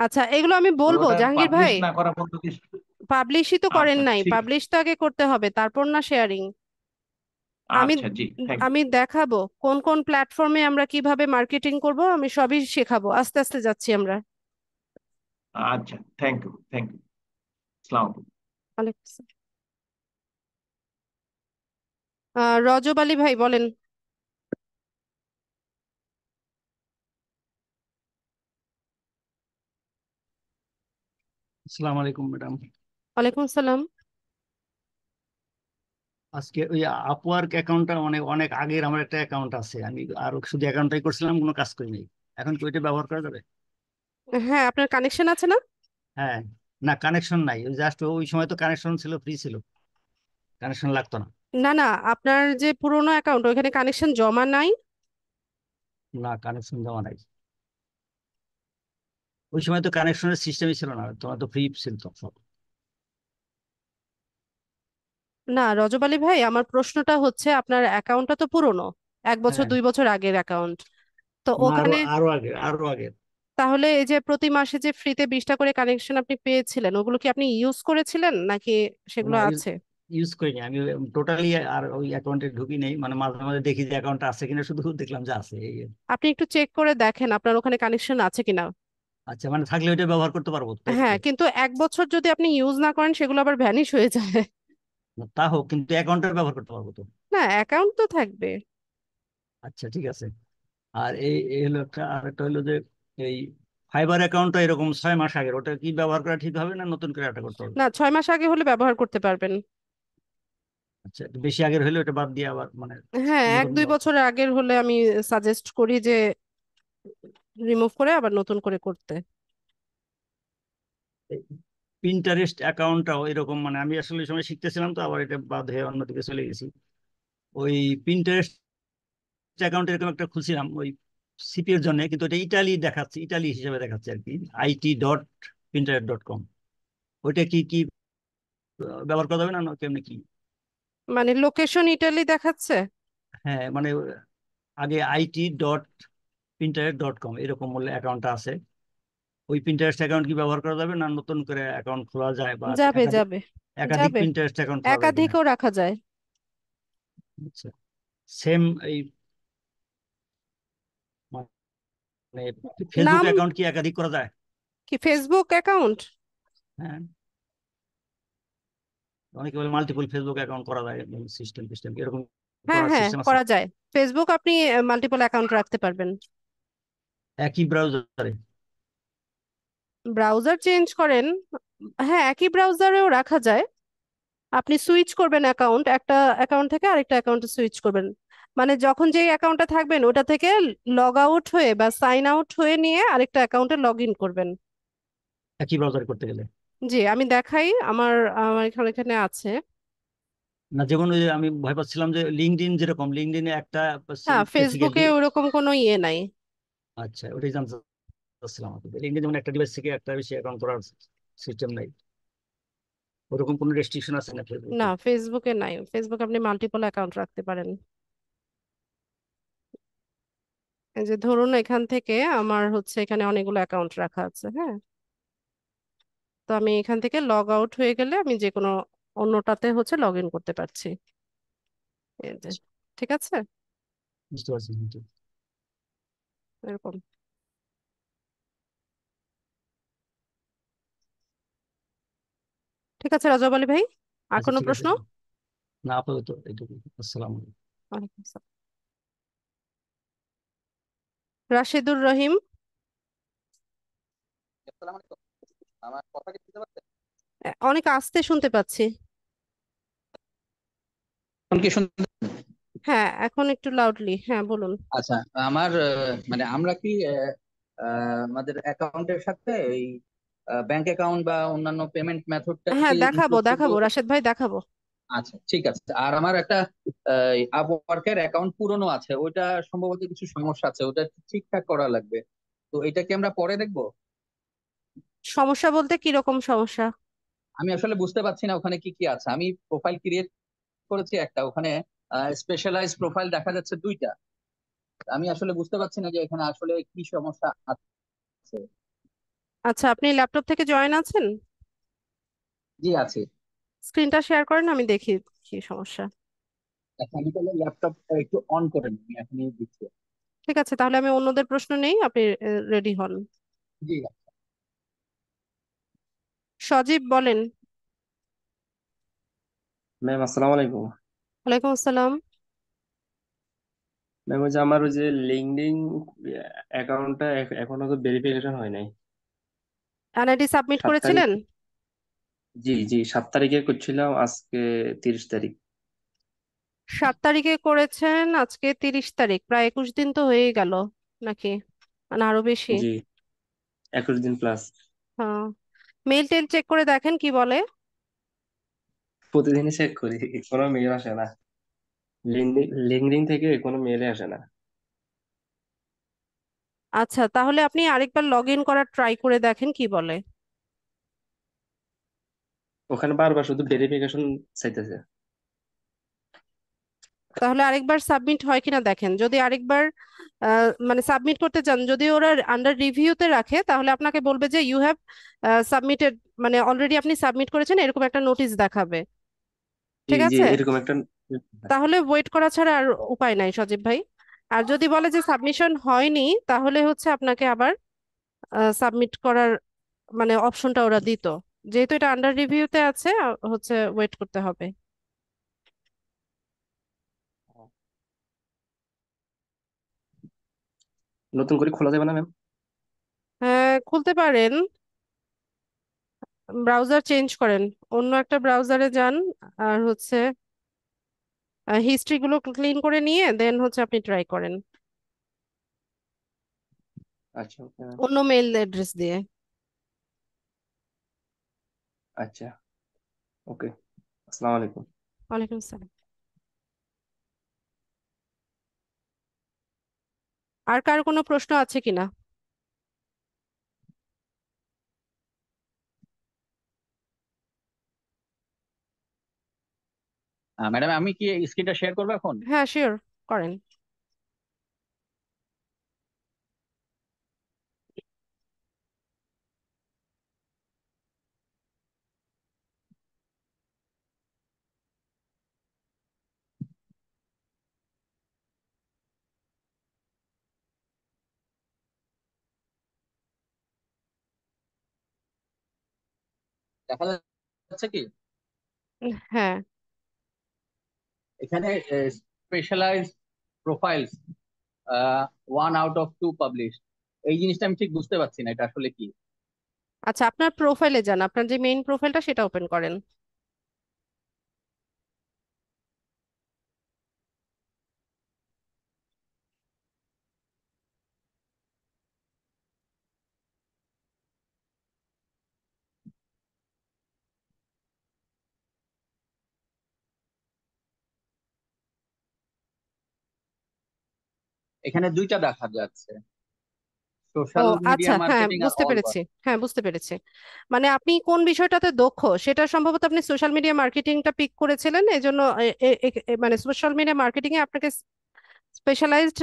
আচ্ছা এগুলো আমি বলবো জাহাঙ্গীর ভাই না করা পর্যন্ত পাবলিশই তো করেন আচ্ছা, নাই পাবলিশ তো আগে করতে হবে তারপর না শেয়ারিং আমি আচ্ছা, আমি দেখাবো কোন কোন প্ল্যাটফর্মে আমরা কিভাবে মার্কেটিং করব আমি সবই শেখাবো আস্তে আস্তে যাচ্ছি আমরা আচ্ছা থ্যাংক ইউ থ্যাংক ইউ আসসালামু আলাইকুম। আহ, রজব আলী ভাই বলেন আসসালামু আলাইকুম ম্যাডাম ওয়ালাইকুম আসসালাম আজকে ওই আপওয়ার্ক অ্যাকাউন্টটা অনেক অনেক আগের আমার একটা অ্যাকাউন্ট আছে আমি আর শুধু অ্যাকাউন্টটাই করছিলাম কোনো কাজ এখন কি ওইটা ব্যবহার করা যাবে হ্যাঁ আপনার কানেকশন আছে না হ্যাঁ না কানেকশন নাই ওই জাস্ট ওই সময় তো কানেকশন ছিল ফ্রি ছিল কানেকশন লাগতো না না না আপনার যে পুরোনো অ্যাকাউন্ট ওইখানে কানেকশন জমা নাই না কানেকশন জমা নাই ওই সময় তো কানেকশনের সিস্টেমই ছিল না তোমার তো ফ্রি ছিল তখন না রজব আলী ভাই আমার প্রশ্নটা হচ্ছে আপনার অ্যাকাউন্টটা তো পুরনো এক বছর হ্যাঁ দুই বছর আগের অ্যাকাউন্ট তো ওখানে আরো আগে আরো আগে তাহলে এই যে প্রতি মাসে যে ফ্রিতে বিশটা করে কানেকশন আপনি পেয়েছিলেন ওগুলো কি আপনি ইউজ করেছিলেন নাকি সেগুলো আছে ইউজ করিনি আমি টোটালি আর ওই অ্যাকাউন্টে ঢুকি নেই মানে মাঝে মাঝে দেখি যে অ্যাকাউন্ট আছে কিনা শুধু দেখলাম যে আছে এই আপনি একটু চেক করে দেখেন আপনার ওখানে কানেকশন আছে কিনা আচ্ছা মানে থাকলে ওইটা ব্যবহার করতে পারবো হ্যাঁ কিন্তু এক বছর যদি আপনি ইউজ না করেন সেগুলো আবার ভ্যানিশ হয়ে যায় তা হোক কিন্তু অ্যাকাউন্টের ব্যবহার করতে পারবো তো না অ্যাকাউন্ট তো থাকবে আচ্ছা ঠিক আছে আর এই এই হলো একটা আর একটা হলো যে এই ফাইবার অ্যাকাউন্টটা এরকম ছয় মাস আগের ওটা কি ব্যবহার করা ঠিক হবে না নতুন করে একটা করতে হবে না ছয় মাস আগে হলে ব্যবহার করতে পারবেন আচ্ছা বেশি আগের হলে ওটা বাদ দিয়ে আবার মানে হ্যাঁ এক দুই বছর আগের হলে আমি সাজেস্ট করি যে রিমুভ করে আবার নতুন করে করতে পিন্টারেস্ট অ্যাকাউন্টটাও এরকম মানে আমি আসলে সময় শিখতেছিলাম তো আবার এটা বাদ হয়ে অন্যদিকে চলে গেছি ওই পিন্টারেস্ট অ্যাকাউন্ট এরকম একটা খুলছিলাম ওই এর জন্য কিন্তু এটা ইটালি দেখাচ্ছে ইটালি হিসেবে দেখাচ্ছে আর কি it dot Pinterest dot com ওইটা কি কি ব্যবহার করা যাবে না কেমনি কি মানে লোকেশন ইটালি দেখাচ্ছে হ্যাঁ মানে আগে it dot Pinterest dot com এরকম বলে অ্যাকাউন্টটা আছে ওই প্রিন্টারেস্ট অ্যাকাউন্ট কি ব্যবহার করা যাবে না নতুন করে অ্যাকাউন্ট খোলা যায় বা যাবে যাবে একাধিক যাবে প্রিন্টারেস্ট অ্যাকাউন্ট খোলা একাধিকও রাখা যায় আচ্ছা সেম এই মানে ফেসবুক নাম- অ্যাকাউন্ট কি একাধিক করা যায় কি ফেসবুক অ্যাকাউন্ট হ্যাঁ অনেকে বলে মাল্টিপল ফেসবুক অ্যাকাউন্ট করা যায় সিস্টেম সিস্টেম এরকম হ্যাঁ করার হ্যাঁ সিস্টেম আছে করা যায় ফেসবুক আপনি মাল্টিপল অ্যাকাউন্ট রাখতে পারবেন একই ব্রাউজারে ব্রাউজার চেঞ্জ করেন হ্যাঁ একই ব্রাউজারেও রাখা যায় আপনি সুইচ করবেন অ্যাকাউন্ট একটা অ্যাকাউন্ট থেকে আরেকটা অ্যাকাউন্টে সুইচ করবেন মানে যখন যে অ্যাকাউন্টটা থাকবেন ওটা থেকে লগ আউট হয়ে বা সাইন আউট হয়ে নিয়ে আরেকটা অ্যাকাউন্টে লগ ইন করবেন একই ব্রাউজারে করতে গেলে জি আমি দেখাই আমার আমার এখানে এখানে আছে না যেমন যে আমি ভয় পাচ্ছিলাম যে ইন যেরকম লিঙ্কডইনে একটা হ্যাঁ ফেসবুকে ওরকম কোনো ইয়ে নাই আচ্ছা ওটাই জানতে চাচ্ছিলাম ইন্ডিয়া যেমন একটা ডিভাইস থেকে একটা বেশি অ্যাকাউন্ট করার সিস্টেম নাই ওরকম কোনো রেস্ট্রিকশন আছে না ফেসবুকে না ফেসবুকে নাই ফেসবুকে আপনি মাল্টিপল অ্যাকাউন্ট রাখতে পারেন এই যে ধরুন এখান থেকে আমার হচ্ছে এখানে অনেকগুলো অ্যাকাউন্ট রাখা আছে হ্যাঁ তো আমি এখান থেকে লগ আউট হয়ে গেলে আমি যে কোনো অন্যটাতে হচ্ছে লগ ইন করতে পারছি এই যে আচ্ছা। ঠিক আছে বুঝতে পারছি এরকম ঠিক আছে রাজব ভাই আর আচ্ছা কোনো ঠিক আছে প্রশ্ন না আপাতত এইটুকু আসসালাম ওয়ালাইকুম আসসালাম। রাশেদুর রহিম আসসালামু আলাইকুম আমার কথা কি শুনতে পাচ্ছেন অনেক আস্তে শুনতে পাচ্ছি হ্যাঁ এখন একটু লাউডলি হ্যাঁ বলুন আচ্ছা আমার মানে আমরা কি আমাদের অ্যাকাউন্টের সাথে ওই ব্যাংক অ্যাকাউন্ট বা অন্যান্য পেমেন্ট মেথডটা হ্যাঁ দেখাবো দেখাবো রাশেদ ভাই দেখাবো আচ্ছা ঠিক আছে আর আমার একটা আপওয়ার্কের অ্যাকাউন্ট পুরনো আছে ওইটা সম্ভবত কিছু সমস্যা আছে ওটা ঠিকঠাক করা লাগবে তো এটা কি আমরা পরে দেখব সমস্যা বলতে কি রকম সমস্যা আমি আসলে বুঝতে পারছি না ওখানে কি কি আছে আমি প্রোফাইল ক্রিয়েট করেছি একটা ওখানে স্পেশালাইজ প্রোফাইল দেখা যাচ্ছে দুইটা আমি আসলে বুঝতে পারছি না যে এখানে আসলে কি সমস্যা আছে আচ্ছা আপনি ল্যাপটপ থেকে জয়েন আছেন জি আছি স্ক্রিনটা শেয়ার করেন আমি দেখি কি সমস্যা আচ্ছা আমি তাহলে ল্যাপটপ একটু অন করেন আমি এখনই দিচ্ছি ঠিক আছে তাহলে আমি অন্যদের প্রশ্ন নেই আপনি রেডি হন জি আচ্ছা। সজীব বলেন ম্যাম আসসালামু আলাইকুম ওয়ালাইকুম আসসালাম ম্যাম ওই যে আমার ওই যে লিঙ্কডইন অ্যাকাউন্টটা এখনো তো ভেরিফিকেশন হয় নাই এনআইডি সাবমিট সাত তারিখ করেছিলেন জি জি সাত তারিখে করছিলাম আজকে তিরিশ তারিখ সাত তারিখে করেছেন আজকে তিরিশ তারিখ প্রায় একুশ দিন তো হয়েই গেল নাকি মানে আরো বেশি জি একুশ দিন প্লাস হ্যাঁ মেল টেল চেক করে দেখেন কি বলে প্রতিদিনই চেক করি কোনো মেল আসে না লিঙ্কডিন থেকে কোনো মেলে আসে না আচ্ছা তাহলে আপনি আরেকবার লগ ইন করার ট্রাই করে দেখেন কি বলে ওখানে বারবার শুধু ভেরিফিকেশন চাইতেছে তাহলে আরেকবার সাবমিট হয় কিনা দেখেন যদি আরেকবার আহ, মানে সাবমিট করতে চান যদি ওরা আন্ডার রিভিউতে রাখে তাহলে আপনাকে বলবে যে ইউ হ্যাভ সাবমিটেড মানে অলরেডি আপনি সাবমিট করেছেন এরকম একটা নোটিশ দেখাবে ঠিক আছে এরকম একটা হ্যাঁ। তাহলে ওয়েট করা ছাড়া আর উপায় নাই সজীব ভাই আর যদি বলে যে সাবমিশন হয়নি তাহলে হচ্ছে আপনাকে আবার সাবমিট করার মানে অপশনটা ওরা দিত যেহেতু এটা আন্ডার রিভিউতে আছে হচ্ছে ওয়েট করতে হবে নতুন করে খোলা যাবে না ম্যাম হ্যাঁ খুলতে পারেন ব্রাউজার চেঞ্জ করেন অন্য একটা ব্রাউজারে যান আর হচ্ছে হিস্ট্রিগুলো ক্লিন করে নিয়ে দেন হচ্ছে আপনি ট্রাই করেন আচ্ছা অন্য মেইল অ্যাড্রেস দিয়ে আচ্ছা ওকে আসসালামু আলাইকুম ওয়ালাইকুম আসসালাম আর কার কোনো প্রশ্ন আছে কিনা ম্যাডাম আমি কি স্ক্রিনটা শেয়ার করবো এখন হ্যাঁ শিওর করেন দেখা যাচ্ছে কি হ্যাঁ এখানে specialised profiles one out of two publish এই জিনিসটা আমি ঠিক বুঝতে পারছি না এটা আসলে কি আচ্ছা আপনার প্রোফাইলে যান আপনার যে মেইন প্রোফাইলটা সেটা ওপেন করেন এখানে দুইটা দেখা যাচ্ছে সোশ্যাল মিডিয়া আচ্ছা হ্যাঁ মার্কেটিং আর বুঝতে পেরেছি হ্যাঁ বুঝতে পেরেছি মানে আপনি কোন বিষয়টাতে দক্ষ সেটা সম্ভবত আপনি সোশ্যাল মিডিয়া মার্কেটিংটা পিক করেছিলেন এই জন্য মানে সোশ্যাল মিডিয়া মার্কেটিং এ আপনাকে স্পেশালাইজড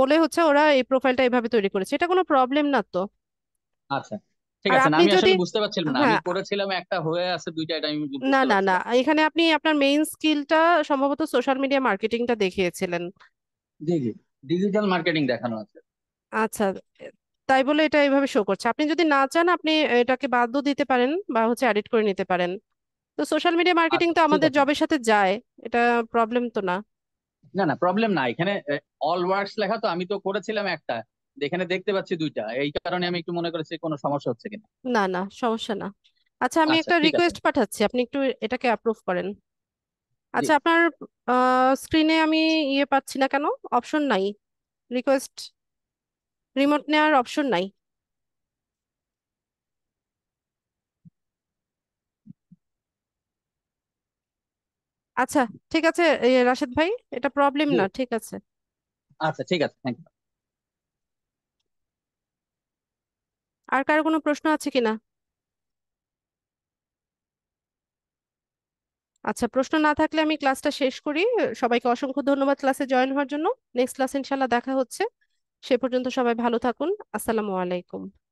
বলে হচ্ছে ওরা এই প্রোফাইলটা এভাবে তৈরি করেছে এটা কোনো প্রবলেম না তো আচ্ছা ঠিক আর আছে না আপনি আমি আসলে যদি বুঝতে পারছিলাম না আমি হ্যাঁ করেছিলাম একটা হয়ে আছে দুইটা এটা আমি বুঝতে না না না এখানে আপনি আপনার মেইন স্কিলটা সম্ভবত সোশ্যাল মিডিয়া মার্কেটিংটা দেখিয়েছিলেন দেখি ডিজিটাল মার্কেটিং দেখানো আছে আচ্ছা তাই বলে এটা এইভাবে শো করছে আপনি যদি না চান আপনি এটাকে বাদও দিতে পারেন বা হচ্ছে এডিট করে নিতে পারেন তো সোশ্যাল মিডিয়া মার্কেটিং তো আমাদের জবের সাথে যায় এটা প্রবলেম তো না না না প্রবলেম না এখানে অল ওয়ার্ডস লেখা তো আমি তো করেছিলাম একটা এখানে দেখতে পাচ্ছি দুইটা এই কারণে আমি একটু মনে করেছি কোনো সমস্যা হচ্ছে কিনা না না সমস্যা না আচ্ছা আমি আচ্ছা একটা ঠিক আছে রিকোয়েস্ট পাঠাচ্ছি আপনি একটু এটাকে অ্যাপ্রুভ করেন আচ্ছা আপনার স্ক্রিনে আমি ইয়ে পাচ্ছি না কেন অপশন নাই রিকোয়েস্ট রিমোট নেওয়ার অপশন নাই আচ্ছা ঠিক আছে রাশেদ ভাই এটা প্রবলেম না ঠিক আছে আচ্ছা ঠিক আছে থ্যাংক ইউ আর কার কোনো প্রশ্ন আছে কিনা আচ্ছা প্রশ্ন না থাকলে আমি ক্লাসটা শেষ করি সবাইকে অসংখ্য ধন্যবাদ ক্লাসে জয়েন হওয়ার জন্য নেক্সট ক্লাস ইনশাল্লাহ দেখা হচ্ছে সে পর্যন্ত সবাই ভালো থাকুন আসসালামু আলাইকুম